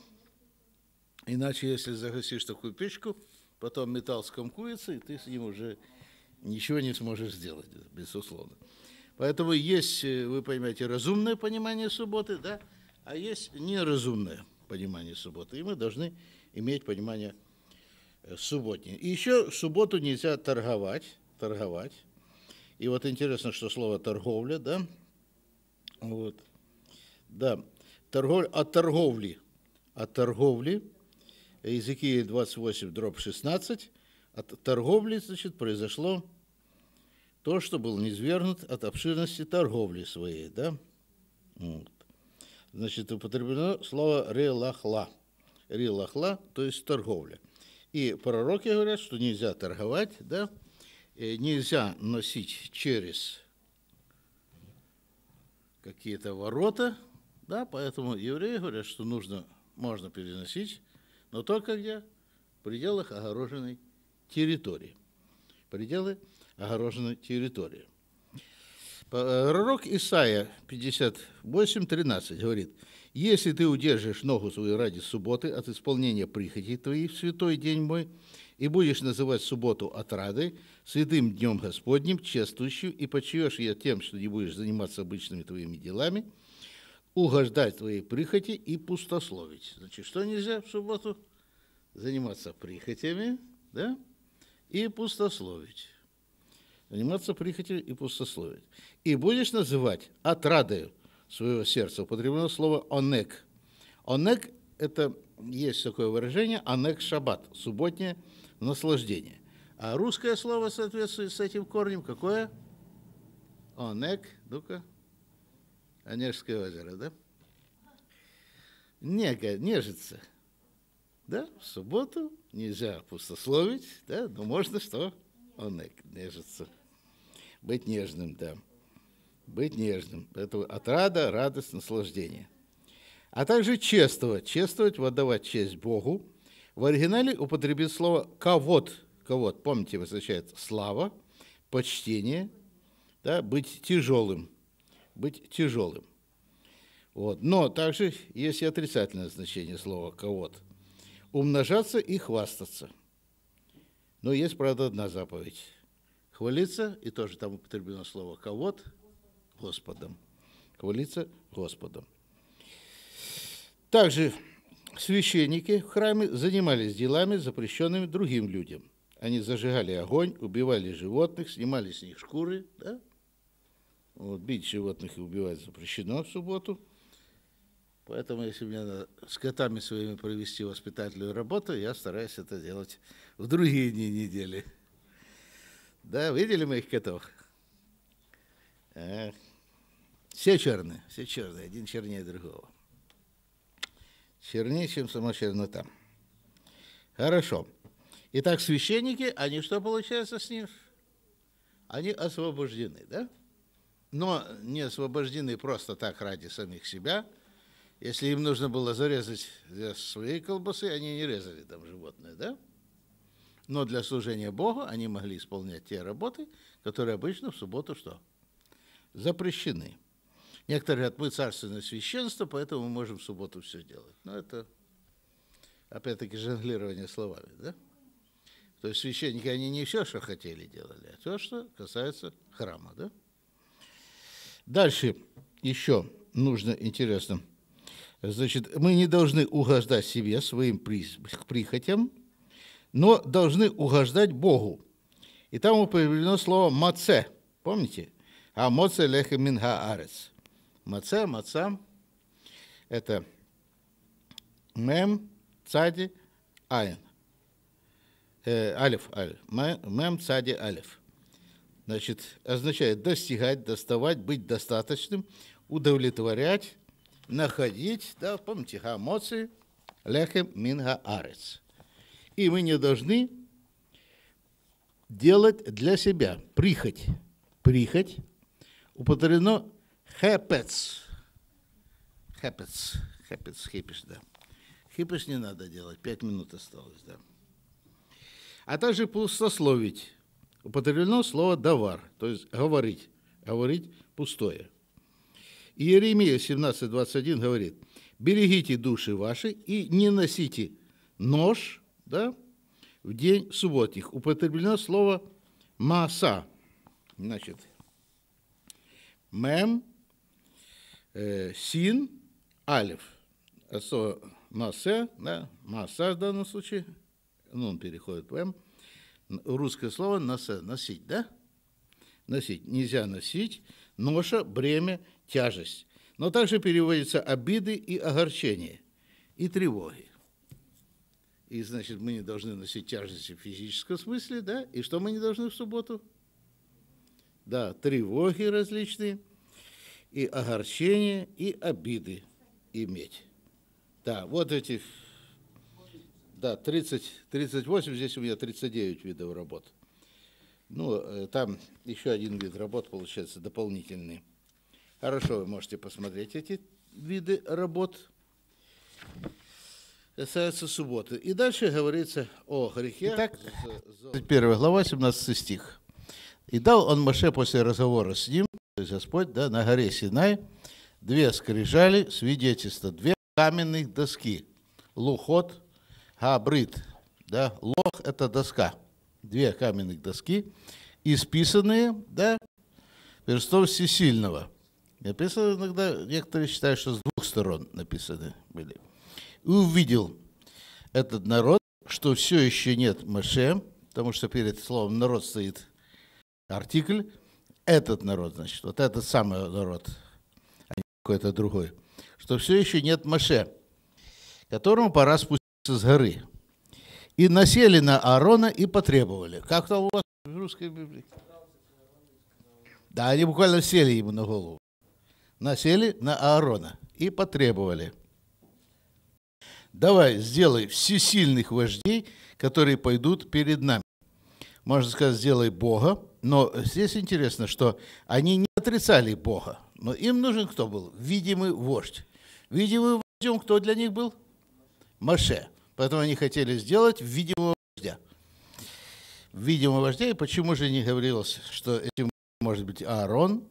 иначе, если загасишь такую печку, потом металл скомкуется, и ты с ним уже ничего не сможешь сделать, безусловно. Поэтому есть, э, вы понимаете, разумное понимание субботы, да, а есть неразумное понимание субботы. И мы должны иметь понимание субботы Э, субботний. И еще в субботу нельзя торговать, торговать. И вот интересно, что слово торговля, да? Вот. Да, торговля, от торговли, от торговли, языки 28, дробь 16, от торговли, значит, произошло то, что был низвергнут от обширности торговли своей, да? Вот. Значит, употреблено слово релахла. Релахла, то есть торговля. И пророки говорят, что нельзя торговать, да, нельзя носить через какие-то ворота, да, поэтому евреи говорят, что нужно, можно переносить, но только где? В пределах огороженной территории. Пределы огороженной территории. Пророк Исаия 58.13 говорит, если ты удержишь ногу свою ради субботы от исполнения прихоти твоей в святой день мой, и будешь называть субботу отрадой, святым днем Господним, чествующим, и почуешь ее тем, что не будешь заниматься обычными твоими делами, угождать твоей прихоти и пустословить. Значит, что нельзя в субботу? Заниматься прихотями, да, и пустословить. Заниматься прихотью и пустословить. И будешь называть отрадою своего сердца употреблено слово «онек». «Онек» – это есть такое выражение «онек шаббат» – субботнее наслаждение. А русское слово соответствует с этим корнем какое? «Онек», ну-ка, Онежское озеро, да? Нега, нежиться. Да, в субботу нельзя пустословить, да, но ну, можно что? Онек, нежиться. Быть нежным, да быть нежным. Это отрада, радость, наслаждение. А также чествовать. Чествовать, вот честь Богу. В оригинале употребит слово «ковод». «Ковод», помните, означает слава, почтение, да, быть тяжелым. Быть тяжелым. Вот. Но также есть и отрицательное значение слова «ковод». Умножаться и хвастаться. Но есть, правда, одна заповедь. Хвалиться, и тоже там употреблено слово «ковод», Господом. Хвалиться Господом. Также священники в храме занимались делами, запрещенными другим людям. Они зажигали огонь, убивали животных, снимали с них шкуры. Да? Вот, бить животных и убивать запрещено в субботу. Поэтому, если мне надо с котами своими провести воспитательную работу, я стараюсь это делать в другие дни недели. Да, видели моих котов? Ах. Все черные, все черные, один чернее другого. Чернее, чем сама чернота. Хорошо. Итак, священники, они что получается с них? Они освобождены, да? Но не освобождены просто так ради самих себя. Если им нужно было зарезать свои колбасы, они не резали там животные, да? Но для служения Богу они могли исполнять те работы, которые обычно в субботу что? Запрещены. Некоторые говорят, мы царственное священство, поэтому мы можем в субботу все делать. Но это, опять-таки, жонглирование словами. Да? То есть священники, они не все, что хотели, делали, а все, что касается храма. Да? Дальше еще нужно, интересно. Значит, мы не должны угождать себе своим прихотям, но должны угождать Богу. И там употреблено слово «маце», помните? А «Амоце леха минга арец». Маце, маца – это мем, цади, айн. Э, алиф, алиф. Мем, цади, алиф. Значит, означает достигать, доставать, быть достаточным, удовлетворять, находить, да, помните, эмоции лехем, минга, арец. И мы не должны делать для себя прихоть. Прихоть употреблено Хэпец. Хэпец. Хэпец, хэпиш, да. Хэпиш не надо делать, пять минут осталось, да. А также пустословить. Употреблено слово «давар», то есть «говорить». Говорить пустое. Иеремия 17.21 говорит, «Берегите души ваши и не носите нож да, в день субботних». Употреблено слово «маса». Значит, «мем» Э, син, алиф, со насе, да, маса в данном случае, ну, он переходит в м, эм. русское слово насе, носить, да? Носить. Нельзя носить, ноша, бремя, тяжесть. Но также переводится обиды и огорчения, и тревоги. И, значит, мы не должны носить тяжести в физическом смысле, да? И что мы не должны в субботу? Да, тревоги различные – и огорчения, и обиды иметь. Да, вот этих, да, 30, 38, здесь у меня 39 видов работ. Ну, э, там еще один вид работ, получается, дополнительный. Хорошо, вы можете посмотреть эти виды работ. Касается субботы. И дальше говорится о грехе. Итак, 1 глава, 17 стих. «И дал он Маше после разговора с ним то есть Господь да, на горе Синай две скрижали, свидетельство, две каменных доски. Лухот, габрит. Да? Лох – это доска. Две каменных доски, исписанные да, перстом всесильного. Написано иногда, некоторые считают, что с двух сторон написаны были. И увидел этот народ, что все еще нет Маше, потому что перед словом «народ» стоит артикль, этот народ, значит, вот этот самый народ, а не какой-то другой, что все еще нет Маше, которому пора спуститься с горы. И насели на Аарона и потребовали. Как там у вас в русской Библии? Да, они буквально сели ему на голову. Насели на Аарона и потребовали. Давай, сделай всесильных вождей, которые пойдут перед нами. Можно сказать, сделай Бога, но здесь интересно, что они не отрицали Бога, но им нужен кто был? Видимый вождь. Видимый вождем кто для них был? Маше. Поэтому они хотели сделать видимого вождя. Видимого вождя. И почему же не говорилось, что этим может быть Аарон?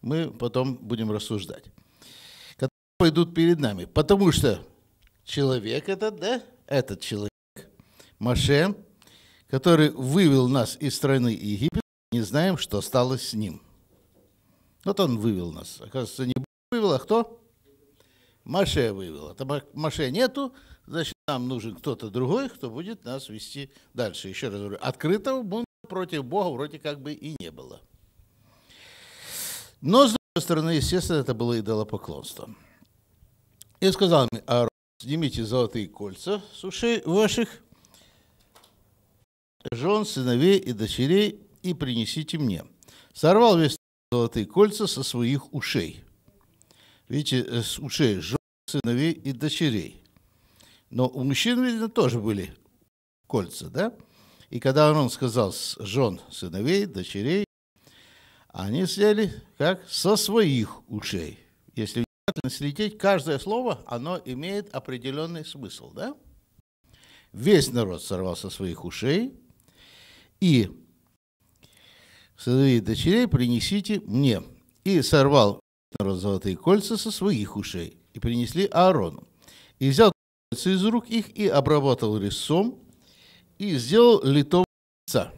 Мы потом будем рассуждать. Которые пойдут перед нами. Потому что человек этот, да, этот человек, Маше, который вывел нас из страны Египет, не знаем, что стало с ним. Вот он вывел нас. Оказывается, не вывел, а кто? Маше вывела. Там Маше нету, значит, нам нужен кто-то другой, кто будет нас вести дальше. Еще раз говорю, открытого бунта против Бога вроде как бы и не было. Но, с другой стороны, естественно, это было идолопоклонство. И сказал мне Аарон, снимите золотые кольца с ушей ваших, жен, сыновей и дочерей и принесите мне. Сорвал весь золотые кольца со своих ушей. Видите, э, с ушей жен, сыновей и дочерей. Но у мужчин, видно, тоже были кольца, да? И когда он сказал жен, сыновей, дочерей, они сняли как со своих ушей. Если внимательно следить, каждое слово, оно имеет определенный смысл, да? Весь народ сорвал со своих ушей, и сыновей и дочерей принесите мне». И сорвал народ золотые кольца со своих ушей, и принесли Аарону. И взял кольца из рук их, и обработал резцом и сделал литого лица.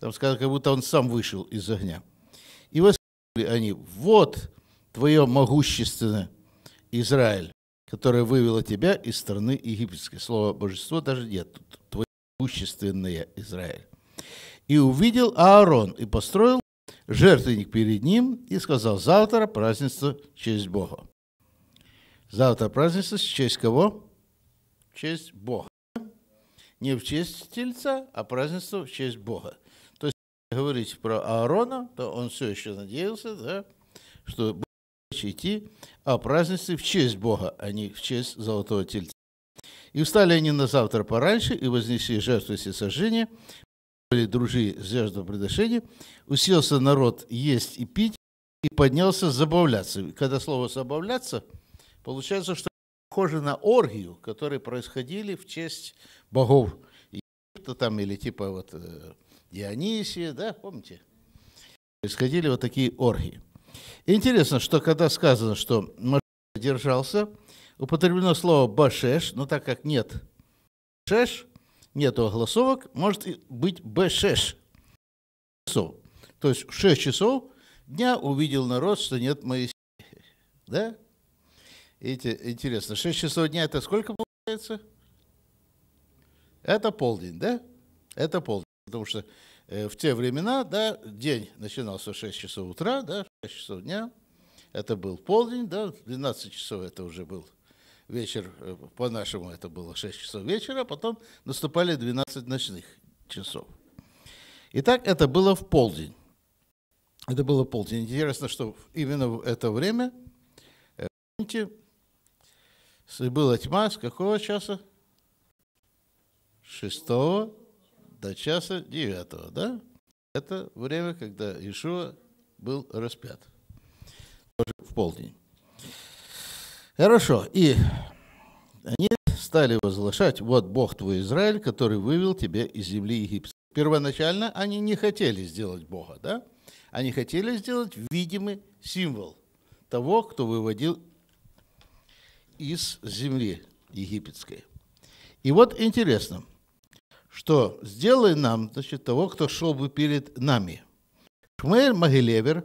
Там сказано, как будто он сам вышел из огня. И воскликнули они, вот твое могущественное Израиль, которое вывело тебя из страны египетской. Слово божество даже нет Твое могущественное Израиль. И увидел Аарон, и построил жертвенник перед ним, и сказал, завтра празднество в честь Бога. Завтра празднество в честь кого? В честь Бога. Не в честь Тельца, а празднество в честь Бога. То есть, если говорить про Аарона, то он все еще надеялся, да, что будет идти о празднестве в честь Бога, а не в честь Золотого Тельца. И встали они на завтра пораньше, и вознесли жертву всесожжения, дружи с жаждой предошения, уселся народ есть и пить, и поднялся забавляться. Когда слово «забавляться», получается, что похоже на оргию, которые происходили в честь богов Египта там, или типа вот э, Дионисия, да, помните? Происходили вот такие оргии. Интересно, что когда сказано, что Маше держался, употреблено слово «башеш», но так как нет «башеш», нету огласовок, может быть Б6 часов. То есть в 6 часов дня увидел народ, что нет Моисея. Да? Эти, интересно, 6 часов дня это сколько получается? Это полдень, да? Это полдень. Потому что э, в те времена, да, день начинался в 6 часов утра, да, 6 часов дня. Это был полдень, да, 12 часов это уже был вечер, э, по-нашему это было 6 часов вечера, а потом наступали 12 ночных часов. Итак, это было в полдень. Это было в полдень. Интересно, что именно в это время, э, помните, была тьма с какого часа? Шестого до часа девятого, да? Это время, когда Ишуа был распят. Тоже в полдень. Хорошо. И они стали возглашать, вот Бог твой Израиль, который вывел тебя из земли египетской. Первоначально они не хотели сделать Бога, да? Они хотели сделать видимый символ того, кто выводил из земли египетской. И вот интересно, что сделай нам, значит, того, кто шел бы перед нами. Шмель Магилевер,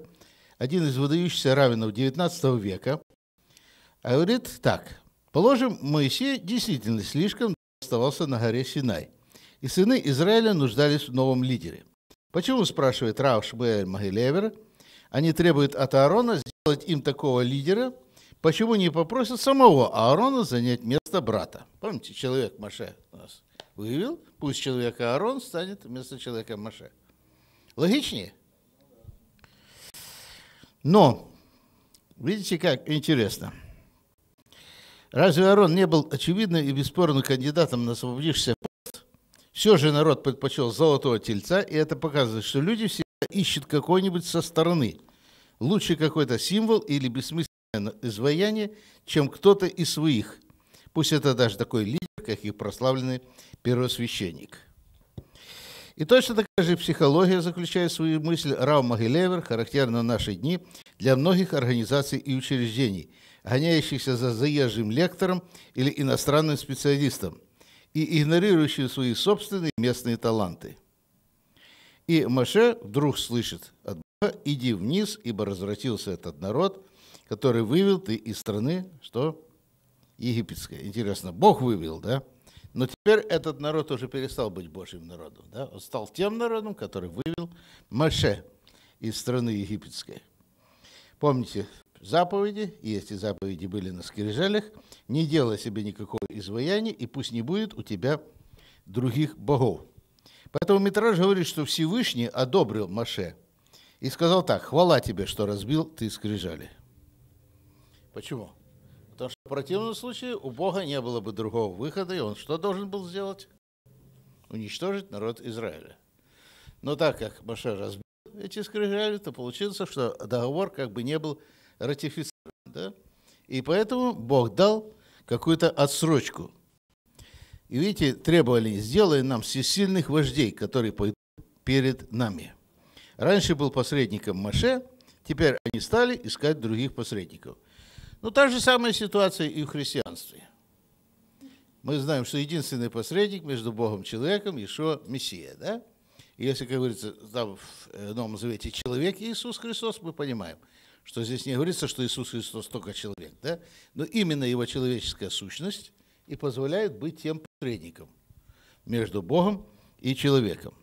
один из выдающихся раввинов XIX века, а говорит так. Положим, Моисей действительно слишком оставался на горе Синай, и сыны Израиля нуждались в новом лидере. Почему, спрашивает Рав Шмуэль Магилевер, они требуют от Аарона сделать им такого лидера, почему не попросят самого Аарона занять место брата? Помните, человек Маше у нас выявил, пусть человек Аарон станет вместо человека Маше. Логичнее? Но, видите, как интересно – Разве Арон не был очевидным и бесспорным кандидатом на освободившийся пост? Все же народ предпочел золотого тельца, и это показывает, что люди всегда ищут какой-нибудь со стороны. Лучше какой-то символ или бессмысленное изваяние, чем кто-то из своих. Пусть это даже такой лидер, как и прославленный первосвященник. И точно такая же психология заключает свою мысль Рау Могилевер, характерна в наши дни для многих организаций и учреждений – гоняющихся за заезжим лектором или иностранным специалистом и игнорирующих свои собственные местные таланты. И Маше вдруг слышит от Бога «Иди вниз, ибо развратился этот народ, который вывел ты из страны, что египетская». Интересно, Бог вывел, да? Но теперь этот народ уже перестал быть Божьим народом. Да? Он стал тем народом, который вывел Маше из страны египетской. Помните, заповеди, и эти заповеди были на скрижалях, не делай себе никакого изваяния, и пусть не будет у тебя других богов. Поэтому Митраж говорит, что Всевышний одобрил Маше и сказал так, хвала тебе, что разбил ты скрижали. Почему? Потому что в противном случае у Бога не было бы другого выхода, и он что должен был сделать? Уничтожить народ Израиля. Но так как Маше разбил эти скрижали, то получилось, что договор как бы не был ратифицирован. Да? И поэтому Бог дал какую-то отсрочку. И видите, требовали, сделай нам всесильных вождей, которые пойдут перед нами. Раньше был посредником Маше, теперь они стали искать других посредников. Но ну, та же самая ситуация и в христианстве. Мы знаем, что единственный посредник между Богом и человеком – Ишуа Мессия. Да? И если, как говорится, там в э, Новом Завете человек Иисус Христос, мы понимаем – что здесь не говорится, что Иисус Христос только человек, да? но именно его человеческая сущность и позволяет быть тем посредником между Богом и человеком.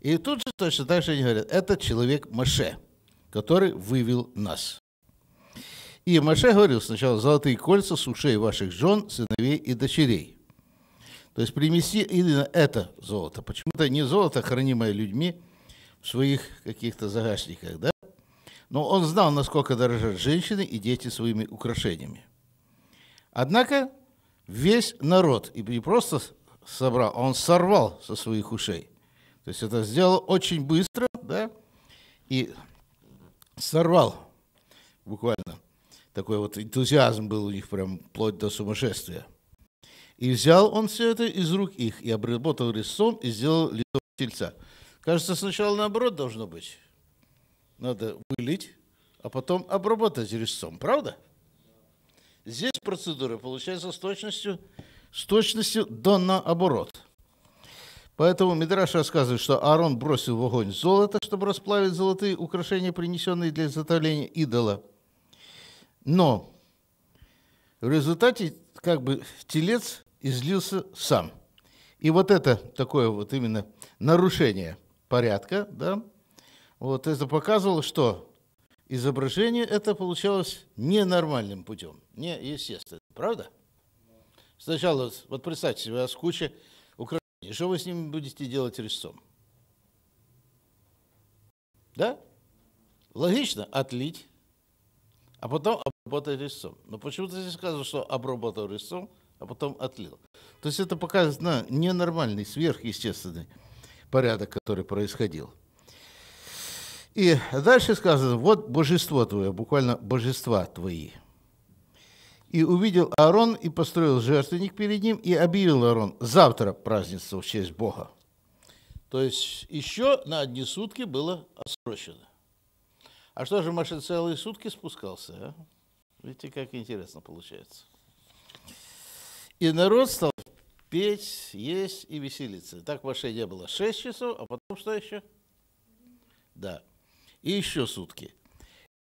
И тут же точно так же они говорят, это человек Маше, который вывел нас. И Маше говорил сначала «золотые кольца с ушей ваших жен, сыновей и дочерей». То есть принести именно это золото. Почему-то не золото, хранимое людьми в своих каких-то загашниках, да? но он знал, насколько дорожат женщины и дети своими украшениями. Однако весь народ, и не просто собрал, а он сорвал со своих ушей. То есть это сделал очень быстро, да, и сорвал буквально. Такой вот энтузиазм был у них прям вплоть до сумасшествия. И взял он все это из рук их, и обработал резцом, и сделал лицо тельца. Кажется, сначала наоборот должно быть надо вылить, а потом обработать резцом, правда? Здесь процедура получается с точностью, с точностью до наоборот. Поэтому Мидраш рассказывает, что Аарон бросил в огонь золото, чтобы расплавить золотые украшения, принесенные для изготовления идола. Но в результате как бы телец излился сам. И вот это такое вот именно нарушение порядка, да, вот это показывало, что изображение это получалось ненормальным путем, не естественно, правда? Сначала, вот представьте себе, у вас куча украшений. Что вы с ними будете делать резцом? Да? Логично, отлить, а потом обработать резцом. Но почему-то здесь сказано, что обработал резцом, а потом отлил. То есть это показывает на ненормальный, сверхъестественный порядок, который происходил. И дальше сказано, вот божество твое, буквально божества твои. И увидел Аарон и построил жертвенник перед ним, и объявил Аарон, завтра празднество в честь Бога. То есть еще на одни сутки было отсрочено. А что же Маша целые сутки спускался? А? Видите, как интересно получается. И народ стал петь, есть и веселиться. Так Маше не было 6 часов, а потом что еще? Да, и еще сутки.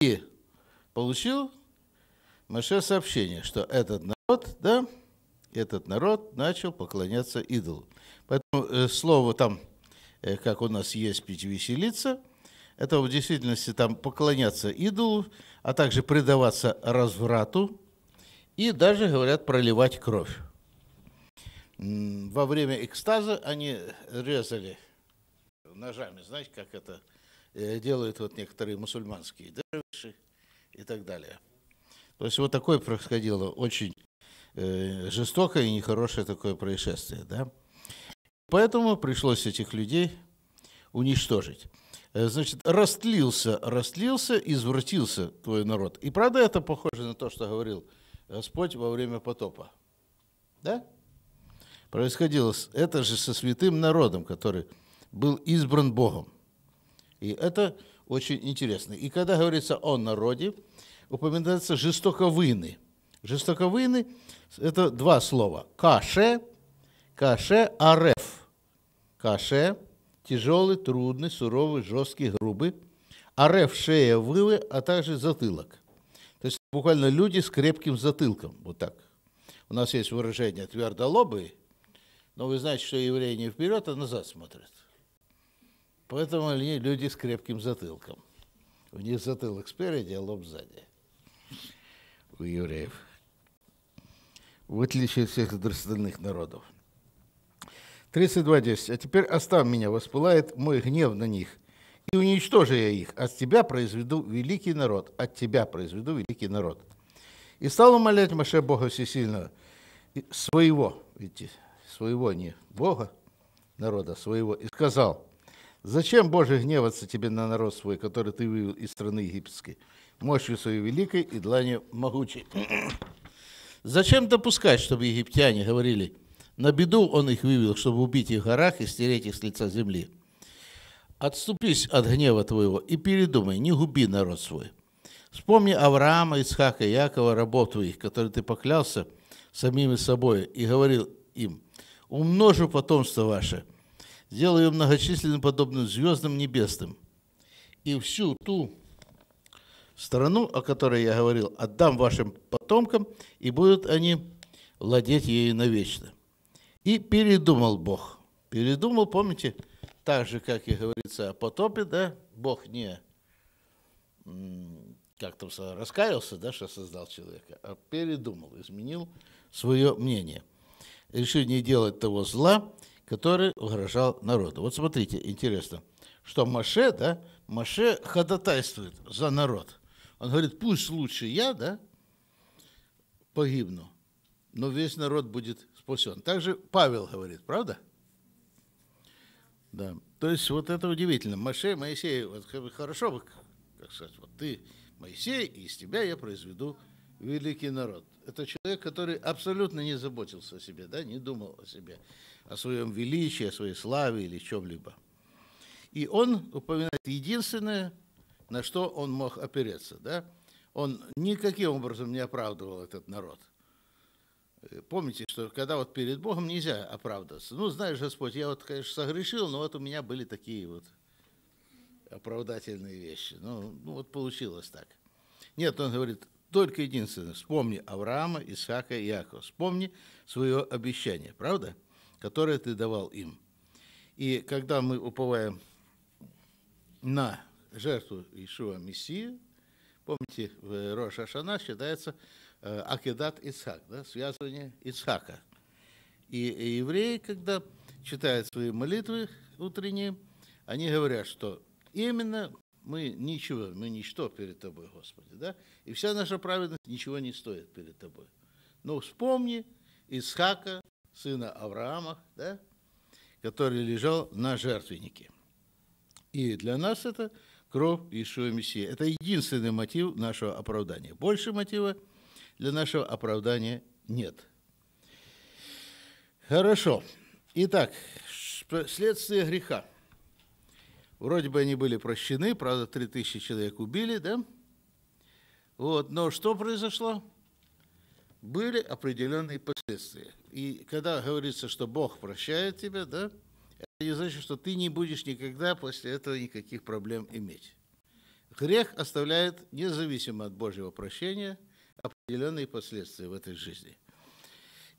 И получил Маше сообщение, что этот народ, да, этот народ начал поклоняться идолу. Поэтому э, слово там, э, как у нас есть пить веселиться, это в действительности там поклоняться идолу, а также предаваться разврату и даже, говорят, проливать кровь. Во время экстаза они резали ножами, знаете, как это Э, делают вот некоторые мусульманские дервиши и так далее. То есть вот такое происходило очень э, жестокое и нехорошее такое происшествие. Да? Поэтому пришлось этих людей уничтожить. Э, значит, растлился, растлился, извратился твой народ. И правда это похоже на то, что говорил Господь во время потопа. Да? Происходило это же со святым народом, который был избран Богом. И это очень интересно. И когда говорится о народе, упоминается жестоковыны. Жестоковыны – это два слова. Каше, каше, ареф. Каше – тяжелый, трудный, суровый, жесткий, грубый. Ареф – шея, вывы, а также затылок. То есть буквально люди с крепким затылком, вот так. У нас есть выражение «твердолобые», но вы знаете, что евреи не вперед, а назад смотрят. Поэтому они люди с крепким затылком. У них затылок спереди, а лоб сзади. У евреев. В отличие от всех остальных народов. 32.10. «А теперь оставь меня, воспылает мой гнев на них, и уничтожу я их. От тебя произведу великий народ, от тебя произведу великий народ». И стал умолять Маше Бога Всесильного, своего, видите, своего не Бога, народа своего, и сказал – Зачем, Боже, гневаться тебе на народ свой, который ты вывел из страны египетской, мощью своей великой и дланью могучей? Зачем допускать, чтобы египтяне говорили, на беду он их вывел, чтобы убить их в горах и стереть их с лица земли? Отступись от гнева твоего и передумай, не губи народ свой. Вспомни Авраама, Исхака, Якова, рабов твоих, которые ты поклялся самими собой, и говорил им, умножу потомство ваше – сделал ее многочисленным, подобным звездам небесным. И всю ту страну, о которой я говорил, отдам вашим потомкам, и будут они владеть ею навечно. И передумал Бог. Передумал, помните, так же, как и говорится о потопе, да, Бог не как то раскаялся, да, что создал человека, а передумал, изменил свое мнение. Решил не делать того зла, который угрожал народу. Вот смотрите, интересно, что Маше, да, Маше ходатайствует за народ. Он говорит, пусть лучше я, да, погибну, но весь народ будет спасен. Также Павел говорит, правда? Да. То есть вот это удивительно. Маше, Моисей, вот хорошо бы, как сказать, вот ты Моисей, и из тебя я произведу великий народ. Это человек, который абсолютно не заботился о себе, да, не думал о себе о своем величии, о своей славе или чем-либо. И он упоминает единственное, на что он мог опереться. Да? Он никаким образом не оправдывал этот народ. Э, помните, что когда вот перед Богом нельзя оправдываться. Ну, знаешь, Господь, я вот, конечно, согрешил, но вот у меня были такие вот оправдательные вещи. Ну, ну вот получилось так. Нет, он говорит, только единственное, вспомни Авраама, Исаака и Иакова, вспомни свое обещание, правда? которое ты давал им. И когда мы уповаем на жертву Ишуа Мессии, помните, в Рош Ашана считается э, Акедат Ицхак, да, связывание Ицхака. И, и евреи, когда читают свои молитвы утренние, они говорят, что именно мы ничего, мы ничто перед Тобой, Господи, да? И вся наша праведность ничего не стоит перед Тобой. Но вспомни Исхака, сына Авраама, да, который лежал на жертвеннике. И для нас это кровь Иешуа Мессии. Это единственный мотив нашего оправдания. Больше мотива для нашего оправдания нет. Хорошо. Итак, следствие греха. Вроде бы они были прощены, правда, 3000 человек убили, да? Вот, но что произошло? были определенные последствия. И когда говорится, что Бог прощает тебя, да, это не значит, что ты не будешь никогда после этого никаких проблем иметь. Грех оставляет, независимо от Божьего прощения, определенные последствия в этой жизни.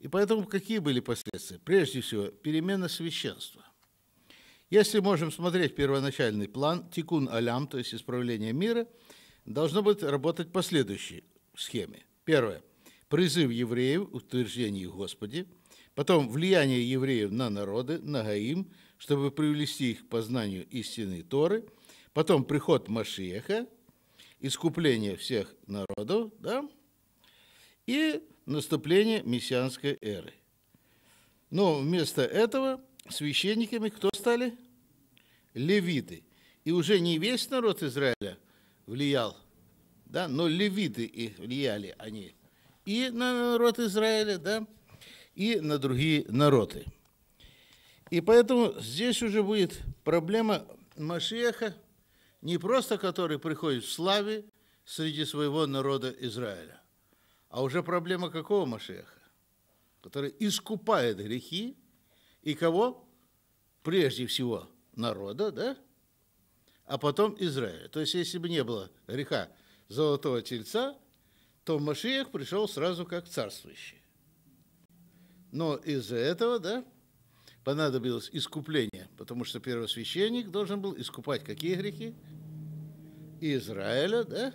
И поэтому какие были последствия? Прежде всего, перемена священства. Если можем смотреть первоначальный план, тикун алям, то есть исправление мира, должно быть работать по следующей схеме. Первое – призыв евреев, к утверждению Господи, потом влияние евреев на народы, на Гаим, чтобы привести их к познанию истины Торы, потом приход Машиеха, искупление всех народов, да, и наступление мессианской эры. Но вместо этого священниками кто стали? Левиты. И уже не весь народ Израиля влиял, да, но левиты и влияли они и на народ Израиля, да, и на другие народы. И поэтому здесь уже будет проблема Машеха, не просто который приходит в славе среди своего народа Израиля, а уже проблема какого Машеха? Который искупает грехи и кого? Прежде всего народа, да? А потом Израиля. То есть, если бы не было греха золотого тельца, то Машиях пришел сразу как царствующий. Но из-за этого, да, понадобилось искупление, потому что первосвященник должен был искупать какие грехи? Израиля, да?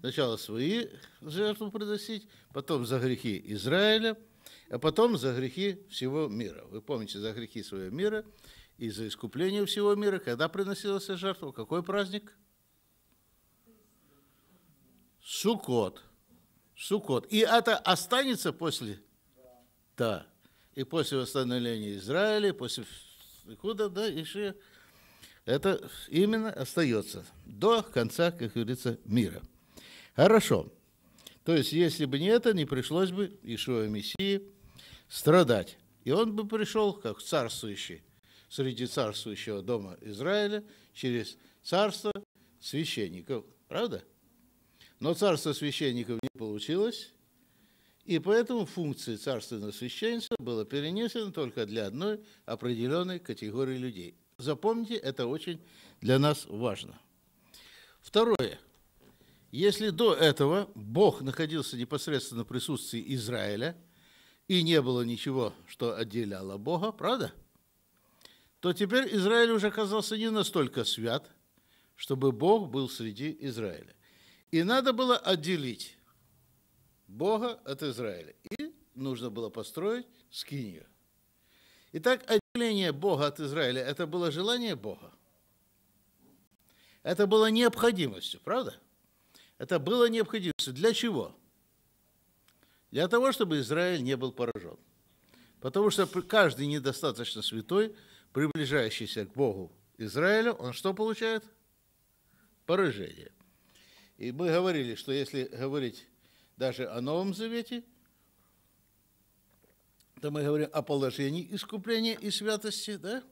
Сначала свои жертву приносить, потом за грехи Израиля, а потом за грехи всего мира. Вы помните, за грехи своего мира и за искупление всего мира, когда приносилась жертва, какой праздник? Сукот – Сукот. И это останется после... Да. да. И после восстановления Израиля, после куда да, еще это именно остается до конца, как говорится, мира. Хорошо. То есть, если бы не это, не пришлось бы Ишуа Мессии страдать. И он бы пришел как царствующий среди царствующего дома Израиля через царство священников. Правда? Но царство священников не получилось, и поэтому функции царственного священства было перенесено только для одной определенной категории людей. Запомните, это очень для нас важно. Второе. Если до этого Бог находился непосредственно в присутствии Израиля, и не было ничего, что отделяло Бога, правда? То теперь Израиль уже оказался не настолько свят, чтобы Бог был среди Израиля. И надо было отделить Бога от Израиля. И нужно было построить скинию. Итак, отделение Бога от Израиля – это было желание Бога. Это было необходимостью, правда? Это было необходимостью. Для чего? Для того, чтобы Израиль не был поражен. Потому что каждый недостаточно святой, приближающийся к Богу Израилю, он что получает? Поражение. И мы говорили, что если говорить даже о Новом Завете, то мы говорим о положении искупления и святости, да?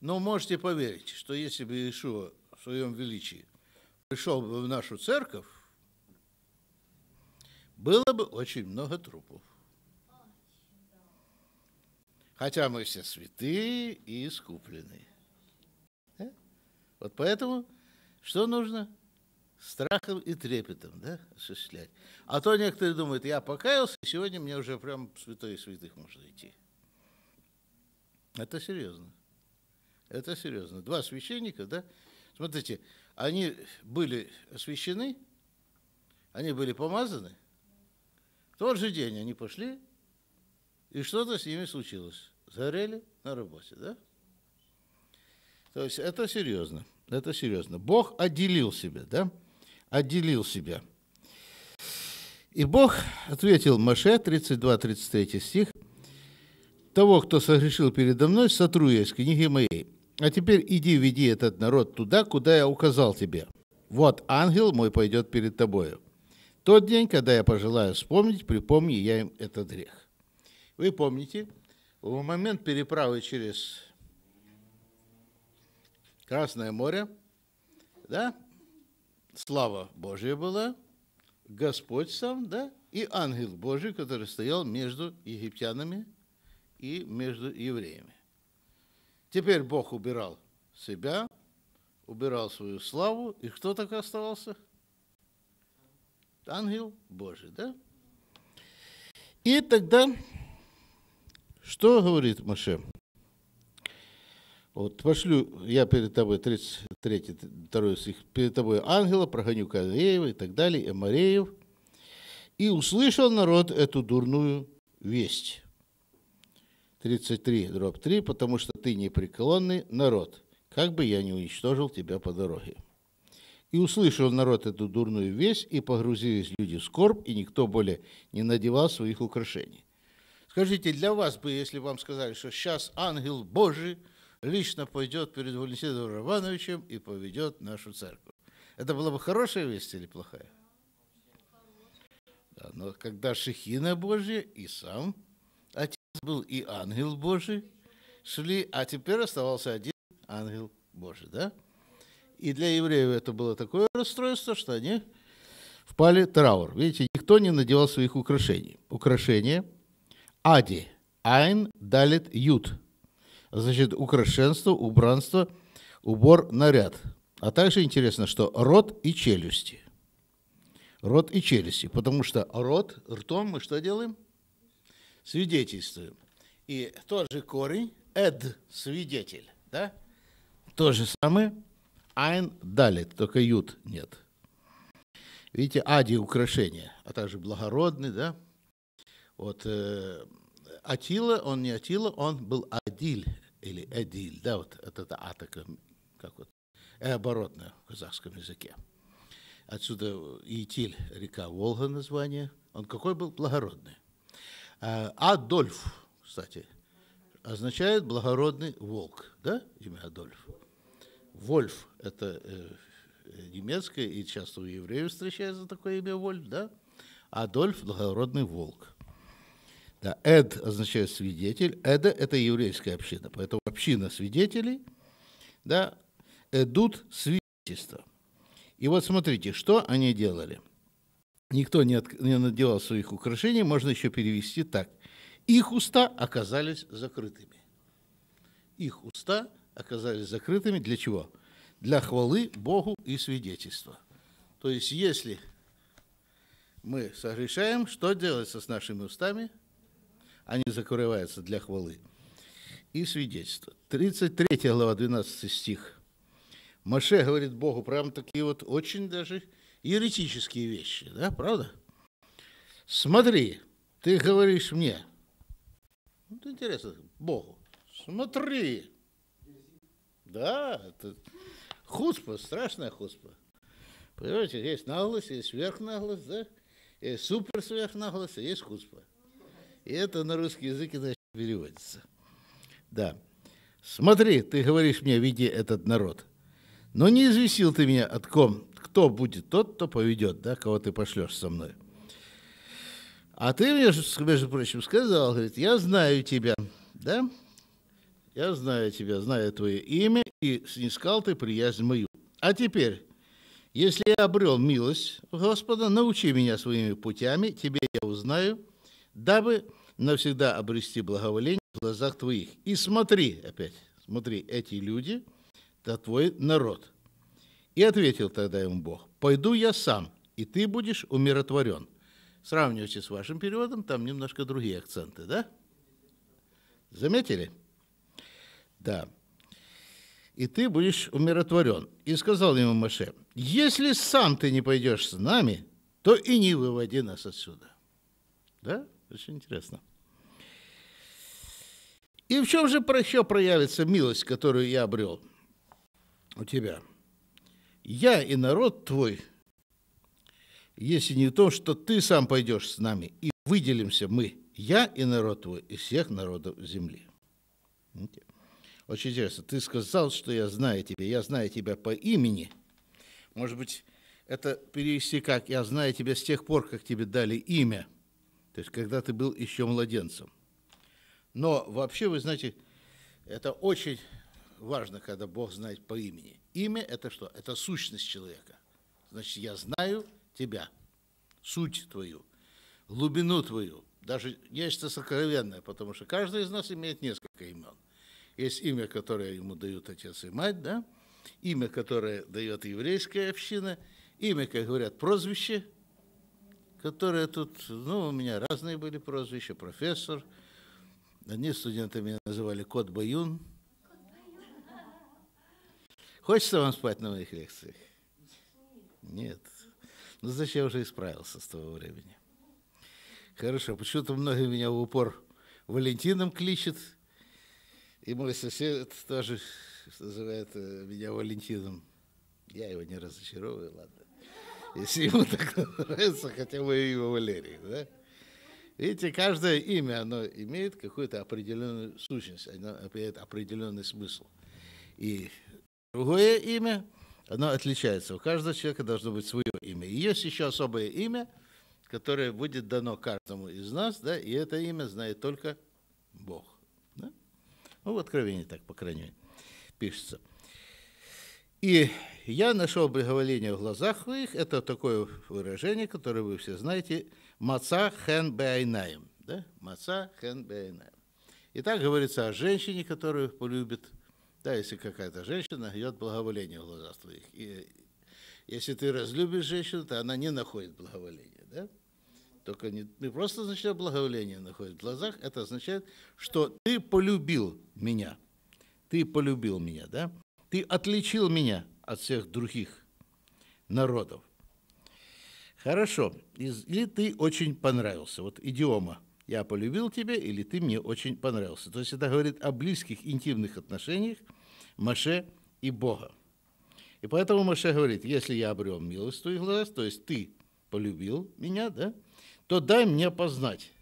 Но можете поверить, что если бы Иешуа в своем величии пришел бы в нашу церковь, было бы очень много трупов. Хотя мы все святые и искупленные. Да? Вот поэтому что нужно? страхом и трепетом да, осуществлять. А то некоторые думают, я покаялся, и сегодня мне уже прям святой и святых можно идти. Это серьезно. Это серьезно. Два священника, да? Смотрите, они были освящены, они были помазаны. В тот же день они пошли, и что-то с ними случилось. загорели на работе, да? То есть это серьезно. Это серьезно. Бог отделил себя, да? отделил себя. И Бог ответил Маше, 32-33 стих, «Того, кто согрешил передо мной, сотру я из книги моей. А теперь иди, веди этот народ туда, куда я указал тебе. Вот ангел мой пойдет перед тобою. Тот день, когда я пожелаю вспомнить, припомни я им этот грех». Вы помните, в момент переправы через Красное море, да, слава Божья была, Господь сам, да, и ангел Божий, который стоял между египтянами и между евреями. Теперь Бог убирал себя, убирал свою славу, и кто так оставался? Ангел Божий, да? И тогда, что говорит Маше? Вот, пошлю я перед тобой 30, третий, второй из перед тобой ангела, прогоню Кореев и так далее, Эмореев, И услышал народ эту дурную весть. 33, дробь 3, потому что ты непреклонный народ, как бы я не уничтожил тебя по дороге. И услышал народ эту дурную весть, и погрузились люди в скорбь, и никто более не надевал своих украшений. Скажите, для вас бы, если вам сказали, что сейчас ангел Божий – лично пойдет перед Валентином Романовичем и поведет нашу церковь. Это была бы хорошая весть или плохая? Да, но когда Шехина Божья и сам Отец был, и ангел Божий шли, а теперь оставался один ангел Божий, да? И для евреев это было такое расстройство, что они впали в траур. Видите, никто не надевал своих украшений. Украшения Ади, Айн, Далит, Ют – значит, украшенство, убранство, убор, наряд. А также интересно, что рот и челюсти. Рот и челюсти, потому что рот, ртом мы что делаем? Свидетельствуем. И тот же корень, эд, свидетель, да? То же самое, айн далит, только ют нет. Видите, ади украшение, а также благородный, да? Вот э, Атила, он не Атила, он был Адиль, или эдиль, да, вот это, это «А» атака, как вот, и «Э» оборотная в казахском языке. Отсюда э, Итиль, река Волга название. Он какой был? Благородный. А, Адольф, кстати, означает благородный волк, да, имя Адольф. Вольф – это э, немецкое, и часто у евреев встречается такое имя Вольф, да? Адольф – благородный волк. Да, «эд» означает «свидетель», «эда» — это еврейская община, поэтому община свидетелей, да, «эдут» — свидетельство. И вот смотрите, что они делали. Никто не, от, не наделал своих украшений, можно еще перевести так. Их уста оказались закрытыми. Их уста оказались закрытыми для чего? Для хвалы Богу и свидетельства. То есть, если мы согрешаем, что делается с нашими устами – они закрываются для хвалы. И свидетельство. 33 глава, 12 стих. Маше говорит Богу прям такие вот очень даже еретические вещи, да, правда? Смотри, ты говоришь мне, вот интересно, Богу, смотри, да, это хуспа, страшная хуспа. Понимаете, есть наглость, есть сверхнаглость, да? Есть суперсверхнаглость, а есть хуспа. И это на русский язык иначе переводится. Да. Смотри, ты говоришь мне, веди этот народ. Но не известил ты меня от ком. Кто будет тот, кто поведет, да, кого ты пошлешь со мной. А ты мне, между прочим, сказал, говорит, я знаю тебя, да? Я знаю тебя, знаю твое имя, и снискал ты приязнь мою. А теперь, если я обрел милость Господа, научи меня своими путями, тебе я узнаю, дабы навсегда обрести благоволение в глазах твоих. И смотри, опять, смотри, эти люди – это твой народ. И ответил тогда ему Бог, пойду я сам, и ты будешь умиротворен. Сравнивайте с вашим переводом, там немножко другие акценты, да? Заметили? Да. И ты будешь умиротворен. И сказал ему Маше, если сам ты не пойдешь с нами, то и не выводи нас отсюда. Да? Очень интересно. И в чем же еще проявится милость, которую я обрел у тебя? Я и народ твой, если не в том, что ты сам пойдешь с нами, и выделимся мы, я и народ твой, из всех народов земли. Очень интересно. Ты сказал, что я знаю тебя. Я знаю тебя по имени. Может быть, это перевести как «я знаю тебя с тех пор, как тебе дали имя». То есть, когда ты был еще младенцем. Но вообще, вы знаете, это очень важно, когда Бог знает по имени. Имя – это что? Это сущность человека. Значит, я знаю тебя, суть твою, глубину твою, даже нечто сокровенное, потому что каждый из нас имеет несколько имен. Есть имя, которое ему дают отец и мать, да? имя, которое дает еврейская община, имя, как говорят, прозвище – которые тут, ну, у меня разные были прозвища, профессор. Одни студенты меня называли Кот Баюн. Хочется вам спать на моих лекциях? Нет. Ну, значит, я уже исправился с того времени. Хорошо, почему-то многие меня в упор Валентином кличет. И мой сосед тоже называет меня Валентином. Я его не разочаровываю, ладно если ему так нравится хотя бы имя Валерий, да? Видите, каждое имя, оно имеет какую-то определенную сущность, оно имеет определенный смысл. И другое имя, оно отличается. У каждого человека должно быть свое имя. И есть еще особое имя, которое будет дано каждому из нас, да, и это имя знает только Бог. Да? Ну, в Откровении так, по крайней мере, пишется. И я нашел благоволение в глазах их. Это такое выражение, которое вы все знаете. Маца хен беайнаем. Да? Маца хен беайнаем. И так говорится о женщине, которую полюбит. Да, если какая-то женщина идет благоволение в глазах твоих. И если ты разлюбишь женщину, то она не находит благоволения. Да? Только не, не просто означает благоволение находит в глазах, это означает, что ты полюбил меня. Ты полюбил меня, да? Ты отличил меня от всех других народов. Хорошо, или ты очень понравился, вот идиома «я полюбил тебя» или «ты мне очень понравился». То есть это говорит о близких интимных отношениях Маше и Бога. И поэтому Маше говорит, если я обрел милость в твоих глаз, то есть ты полюбил меня, да, то дай мне познать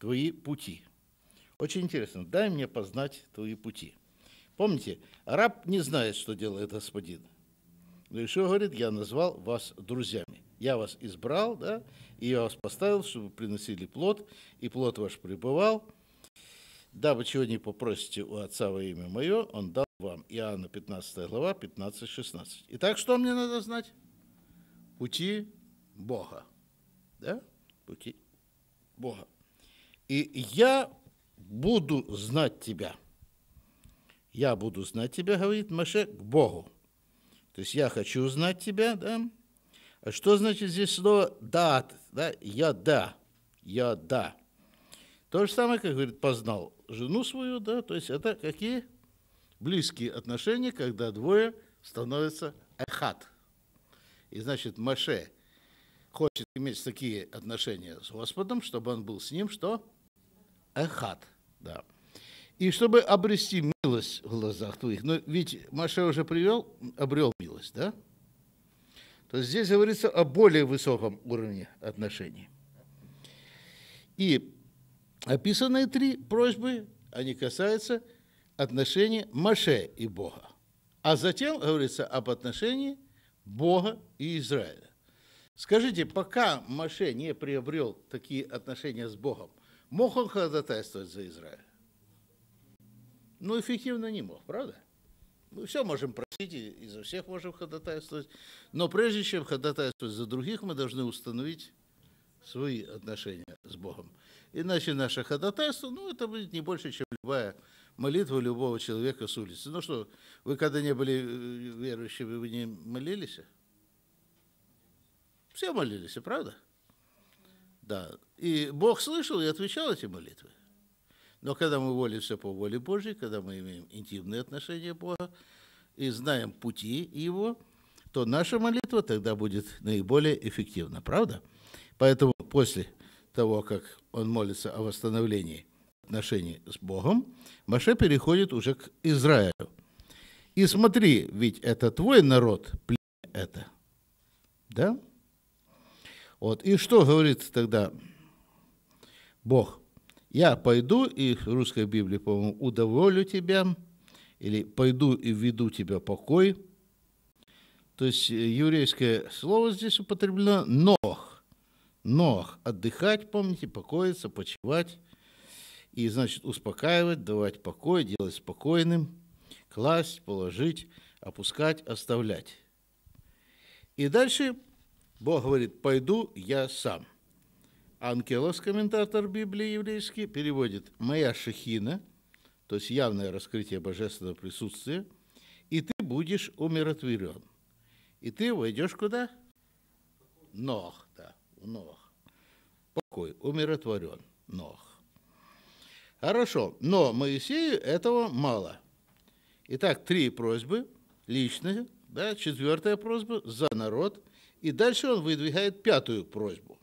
твои пути. Очень интересно, дай мне познать твои пути. Помните, раб не знает, что делает господин. Но ну еще говорит, я назвал вас друзьями. Я вас избрал, да, и я вас поставил, чтобы приносили плод, и плод ваш пребывал. Дабы чего не попросите у Отца во имя Мое, Он дал вам. Иоанна 15 глава, 15-16. Итак, что мне надо знать? Пути Бога. Да? Пути Бога. И я буду знать тебя – я буду знать тебя, говорит Маше, к Богу. То есть я хочу знать тебя, да? А что значит здесь слово да? да? Я да, я да. То же самое, как говорит, познал жену свою, да, то есть это какие близкие отношения, когда двое становятся эхат. И значит, Маше хочет иметь такие отношения с Господом, чтобы он был с ним, что? Эхат, да и чтобы обрести милость в глазах твоих. Но ведь Маша уже привел, обрел милость, да? То есть здесь говорится о более высоком уровне отношений. И описанные три просьбы, они касаются отношений Маше и Бога. А затем говорится об отношении Бога и Израиля. Скажите, пока Маше не приобрел такие отношения с Богом, мог он ходатайствовать за Израиль? ну, эффективно не мог, правда? Мы все можем просить, и, и за всех можем ходатайствовать, но прежде чем ходатайствовать за других, мы должны установить свои отношения с Богом. Иначе наше ходатайство, ну, это будет не больше, чем любая молитва любого человека с улицы. Ну что, вы когда не были э, верующими, вы не молились? Все молились, правда? Да. И Бог слышал и отвечал эти молитвы. Но когда мы волимся по воле Божьей, когда мы имеем интимные отношения Бога и знаем пути Его, то наша молитва тогда будет наиболее эффективна, правда? Поэтому после того, как он молится о восстановлении отношений с Богом, Маше переходит уже к Израилю. И смотри, ведь это твой народ, племя это. Да? Вот. И что говорит тогда Бог? я пойду и в русской Библии, по-моему, удоволю тебя, или пойду и введу тебя покой. То есть э, еврейское слово здесь употреблено «нох». «Нох» – отдыхать, помните, покоиться, почивать. И, значит, успокаивать, давать покой, делать спокойным, класть, положить, опускать, оставлять. И дальше Бог говорит, пойду я сам. Анкелос, комментатор Библии еврейский, переводит «Моя шахина», то есть явное раскрытие божественного присутствия, и ты будешь умиротворен. И ты войдешь куда? Нох, да, нох. Покой, умиротворен, нох. Хорошо, но Моисею этого мало. Итак, три просьбы личные, да, четвертая просьба за народ, и дальше он выдвигает пятую просьбу.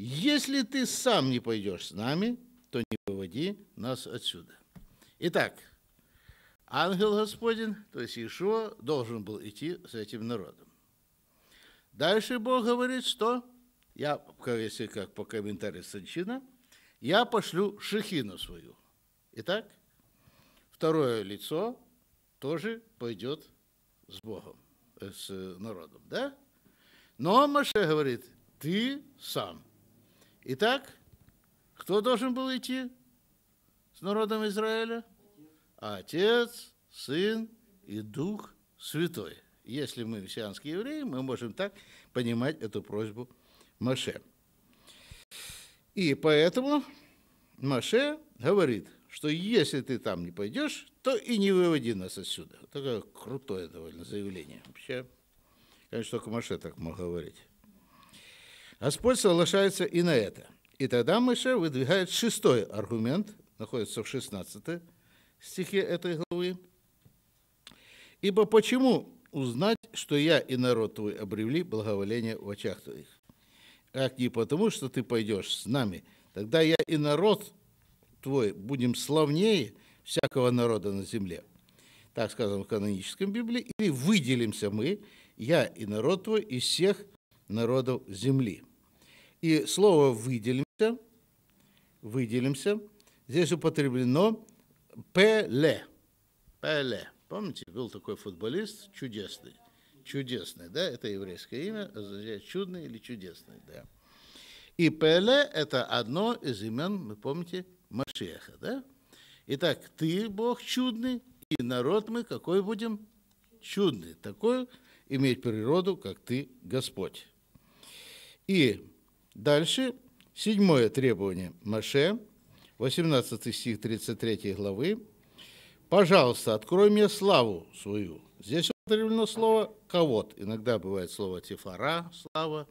Если ты сам не пойдешь с нами, то не выводи нас отсюда. Итак, ангел Господень, то есть Иешуа, должен был идти с этим народом. Дальше Бог говорит, что я, если как по комментарии Санчина, я пошлю шехину свою. Итак, второе лицо тоже пойдет с Богом, э, с народом, да? Но Маше говорит, ты сам Итак, кто должен был идти с народом Израиля? Отец, Сын и Дух Святой. Если мы мессианские евреи, мы можем так понимать эту просьбу Маше. И поэтому Маше говорит, что если ты там не пойдешь, то и не выводи нас отсюда. Такое крутое довольно заявление. Вообще, конечно, только Маше так мог говорить. Аспольд соглашается и на это. И тогда Мыше выдвигает шестой аргумент, находится в 16 стихе этой главы. «Ибо почему узнать, что я и народ твой обрели благоволение в очах твоих? Как не потому, что ты пойдешь с нами, тогда я и народ твой будем славнее всякого народа на земле». Так сказано в каноническом Библии. «Или выделимся мы, я и народ твой, из всех народов земли». И слово «выделимся», «выделимся» здесь употреблено «пеле». «Пеле». Помните, был такой футболист чудесный. Чудесный, да, это еврейское имя, означает чудный или чудесный, да. И Пеле – это одно из имен, вы помните, Машеха, да? Итак, ты, Бог, чудный, и народ мы какой будем? Чудный. Такой иметь природу, как ты, Господь. И Дальше седьмое требование Маше, 18 стих 33 главы. «Пожалуйста, открой мне славу свою». Здесь употреблено слово «кавод». Иногда бывает слово «тифара», «слава»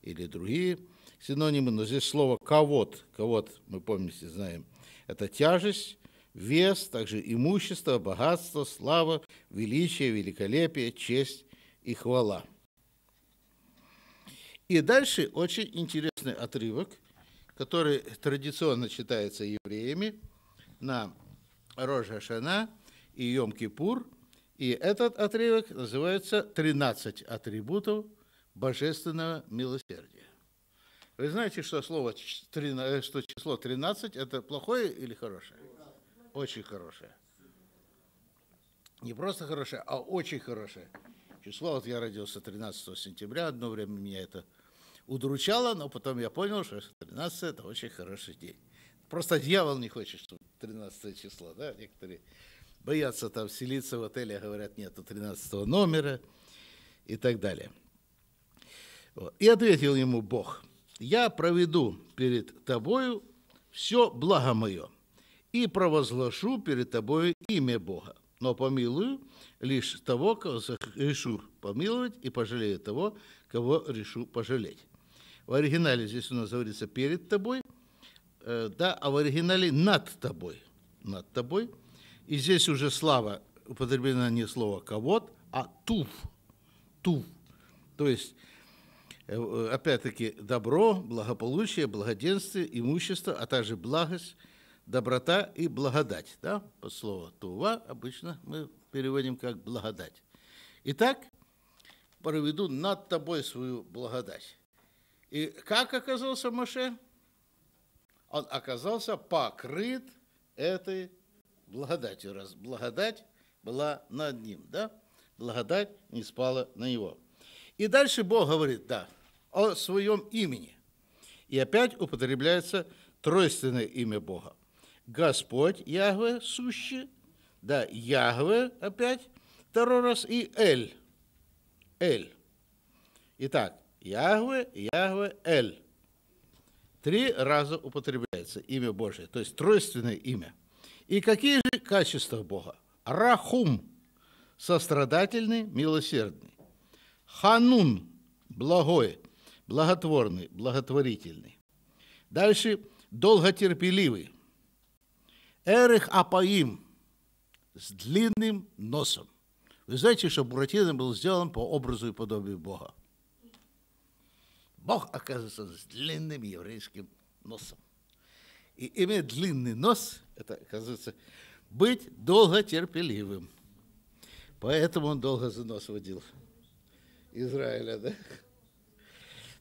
или другие синонимы, но здесь слово «кавод». «Кавод», мы помните, знаем, это тяжесть, вес, также имущество, богатство, слава, величие, великолепие, честь и хвала – и дальше очень интересный отрывок, который традиционно читается евреями на Рожа Шана и Йом-Кипур. И этот отрывок называется «13 атрибутов божественного милосердия». Вы знаете, что, слово, э, что число 13 – это плохое или хорошее? Очень хорошее. Не просто хорошее, а очень хорошее. Число, вот я родился 13 сентября, одно время меня это удручало, но потом я понял, что 13 это очень хороший день. Просто дьявол не хочет, чтобы 13 число, да, некоторые боятся там селиться в отеле, а говорят, нету 13 номера и так далее. Вот. И ответил ему Бог, я проведу перед тобою все благо мое и провозглашу перед тобою имя Бога, но помилую лишь того, кого решу помиловать, и пожалею того, кого решу пожалеть. В оригинале здесь у нас говорится перед тобой, э, да, а в оригинале над тобой. Над тобой. И здесь уже слава употреблено не слово кавод, а тув. Тув. То есть, э, э, опять-таки, добро, благополучие, благоденствие, имущество, а также благость, доброта и благодать. Да? По слову тува обычно мы переводим как благодать. Итак, проведу над тобой свою благодать. И как оказался Моше? Он оказался покрыт этой благодатью, раз благодать была над ним, да? Благодать не спала на него. И дальше Бог говорит, да, о своем имени. И опять употребляется тройственное имя Бога. Господь Яхве сущий, да, Яхве опять, второй раз, и Эль. Эль. Итак, Яхве, Яхве, Эль. Три раза употребляется имя Божье, то есть тройственное имя. И какие же качества Бога? Рахум – сострадательный, милосердный. Ханун – благой, благотворный, благотворительный. Дальше – долготерпеливый. Эрех Апаим – с длинным носом. Вы знаете, что Буратино был сделан по образу и подобию Бога. Бог, оказывается, с длинным еврейским носом. И иметь длинный нос, это, оказывается, быть долго терпеливым. Поэтому он долго за нос водил Израиля, да?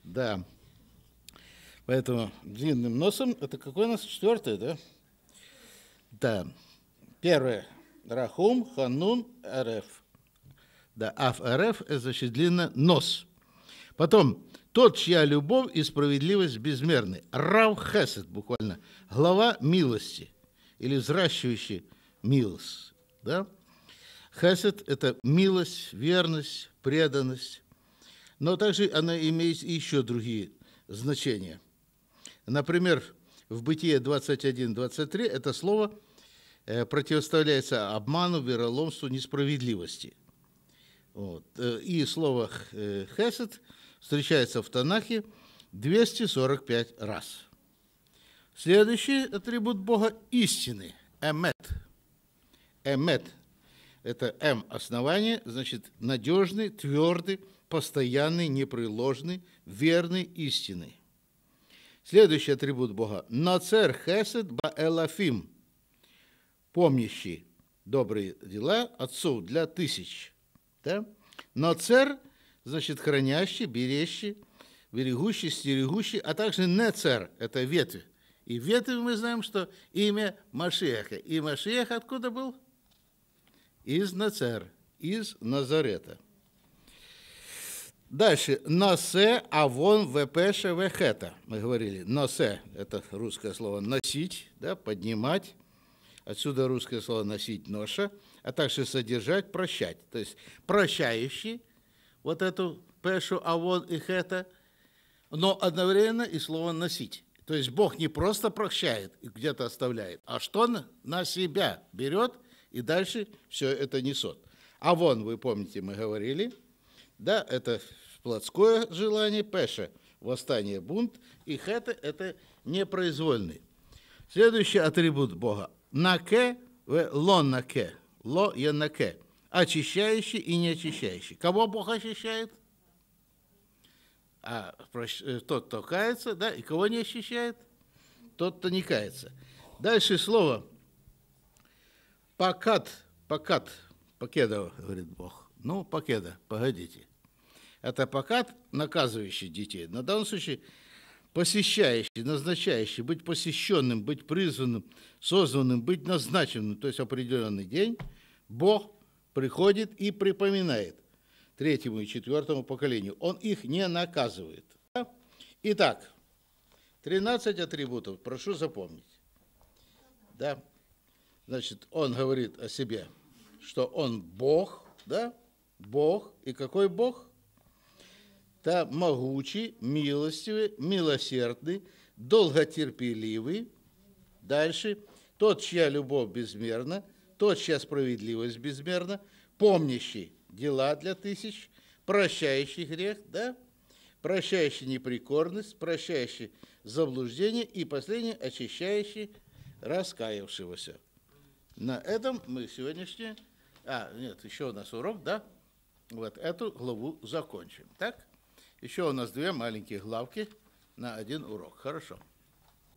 Да. Поэтому длинным носом, это какой у нас четвертый, да? Да. Первое. Рахум, Ханун, РФ. Да, Аф РФ, это значит длинный нос. Потом тот, чья любовь и справедливость безмерны. Рав Хесед, буквально, глава милости или взращивающий милос. Да? Хесед – это милость, верность, преданность. Но также она имеет и еще другие значения. Например, в Бытие 21-23 это слово э, противоставляется обману, вероломству, несправедливости. Вот. Э, и слово э, «хесед» – встречается в Танахе 245 раз. Следующий атрибут Бога – истины, эмет. Эмет – это М эм – основание, значит, надежный, твердый, постоянный, непреложный, верный, истинный. Следующий атрибут Бога – нацер хесед ба элафим, помнящий добрые дела отцов для тысяч. Да? Нацер – значит, хранящий, берещий, берегущий, стерегущий, а также нецер – это ветви. И ветви мы знаем, что имя Машеха. И Машех откуда был? Из Нацер, из Назарета. Дальше. Носе, авон, впш, вехета. Мы говорили. Носе – это русское слово «носить», да, «поднимать». Отсюда русское слово «носить», «ноша», а также «содержать», «прощать». То есть прощающий, вот эту пешу, а вон их это, но одновременно и слово носить. То есть Бог не просто прощает и где-то оставляет, а что он на себя берет и дальше все это несет. А вон, вы помните, мы говорили, да, это плотское желание, пеша – восстание, бунт, и хета – это непроизвольный. Следующий атрибут Бога – наке в лон наке ло я наке очищающий и неочищающий. Кого Бог очищает? А э, тот, кто кается, да, и кого не очищает? Тот, кто не кается. Дальше слово «пакат», «пакат», «пакеда», говорит Бог. Ну, «пакеда», погодите. Это «пакат», наказывающий детей. На данном случае посещающий, назначающий, быть посещенным, быть призванным, созванным, быть назначенным, то есть определенный день, Бог приходит и припоминает третьему и четвертому поколению. Он их не наказывает. Итак, 13 атрибутов, прошу запомнить. Да. Значит, он говорит о себе, что он Бог, да? Бог. И какой Бог? Да, могучий, милостивый, милосердный, долготерпеливый. Дальше, тот, чья любовь безмерна – тотчас справедливость безмерна, помнящий дела для тысяч, прощающий грех, да, прощающий неприкорность, прощающий заблуждение и последний очищающий раскаявшегося. На этом мы сегодняшнее, а, нет, еще у нас урок, да, вот эту главу закончим, так? Еще у нас две маленькие главки на один урок. Хорошо.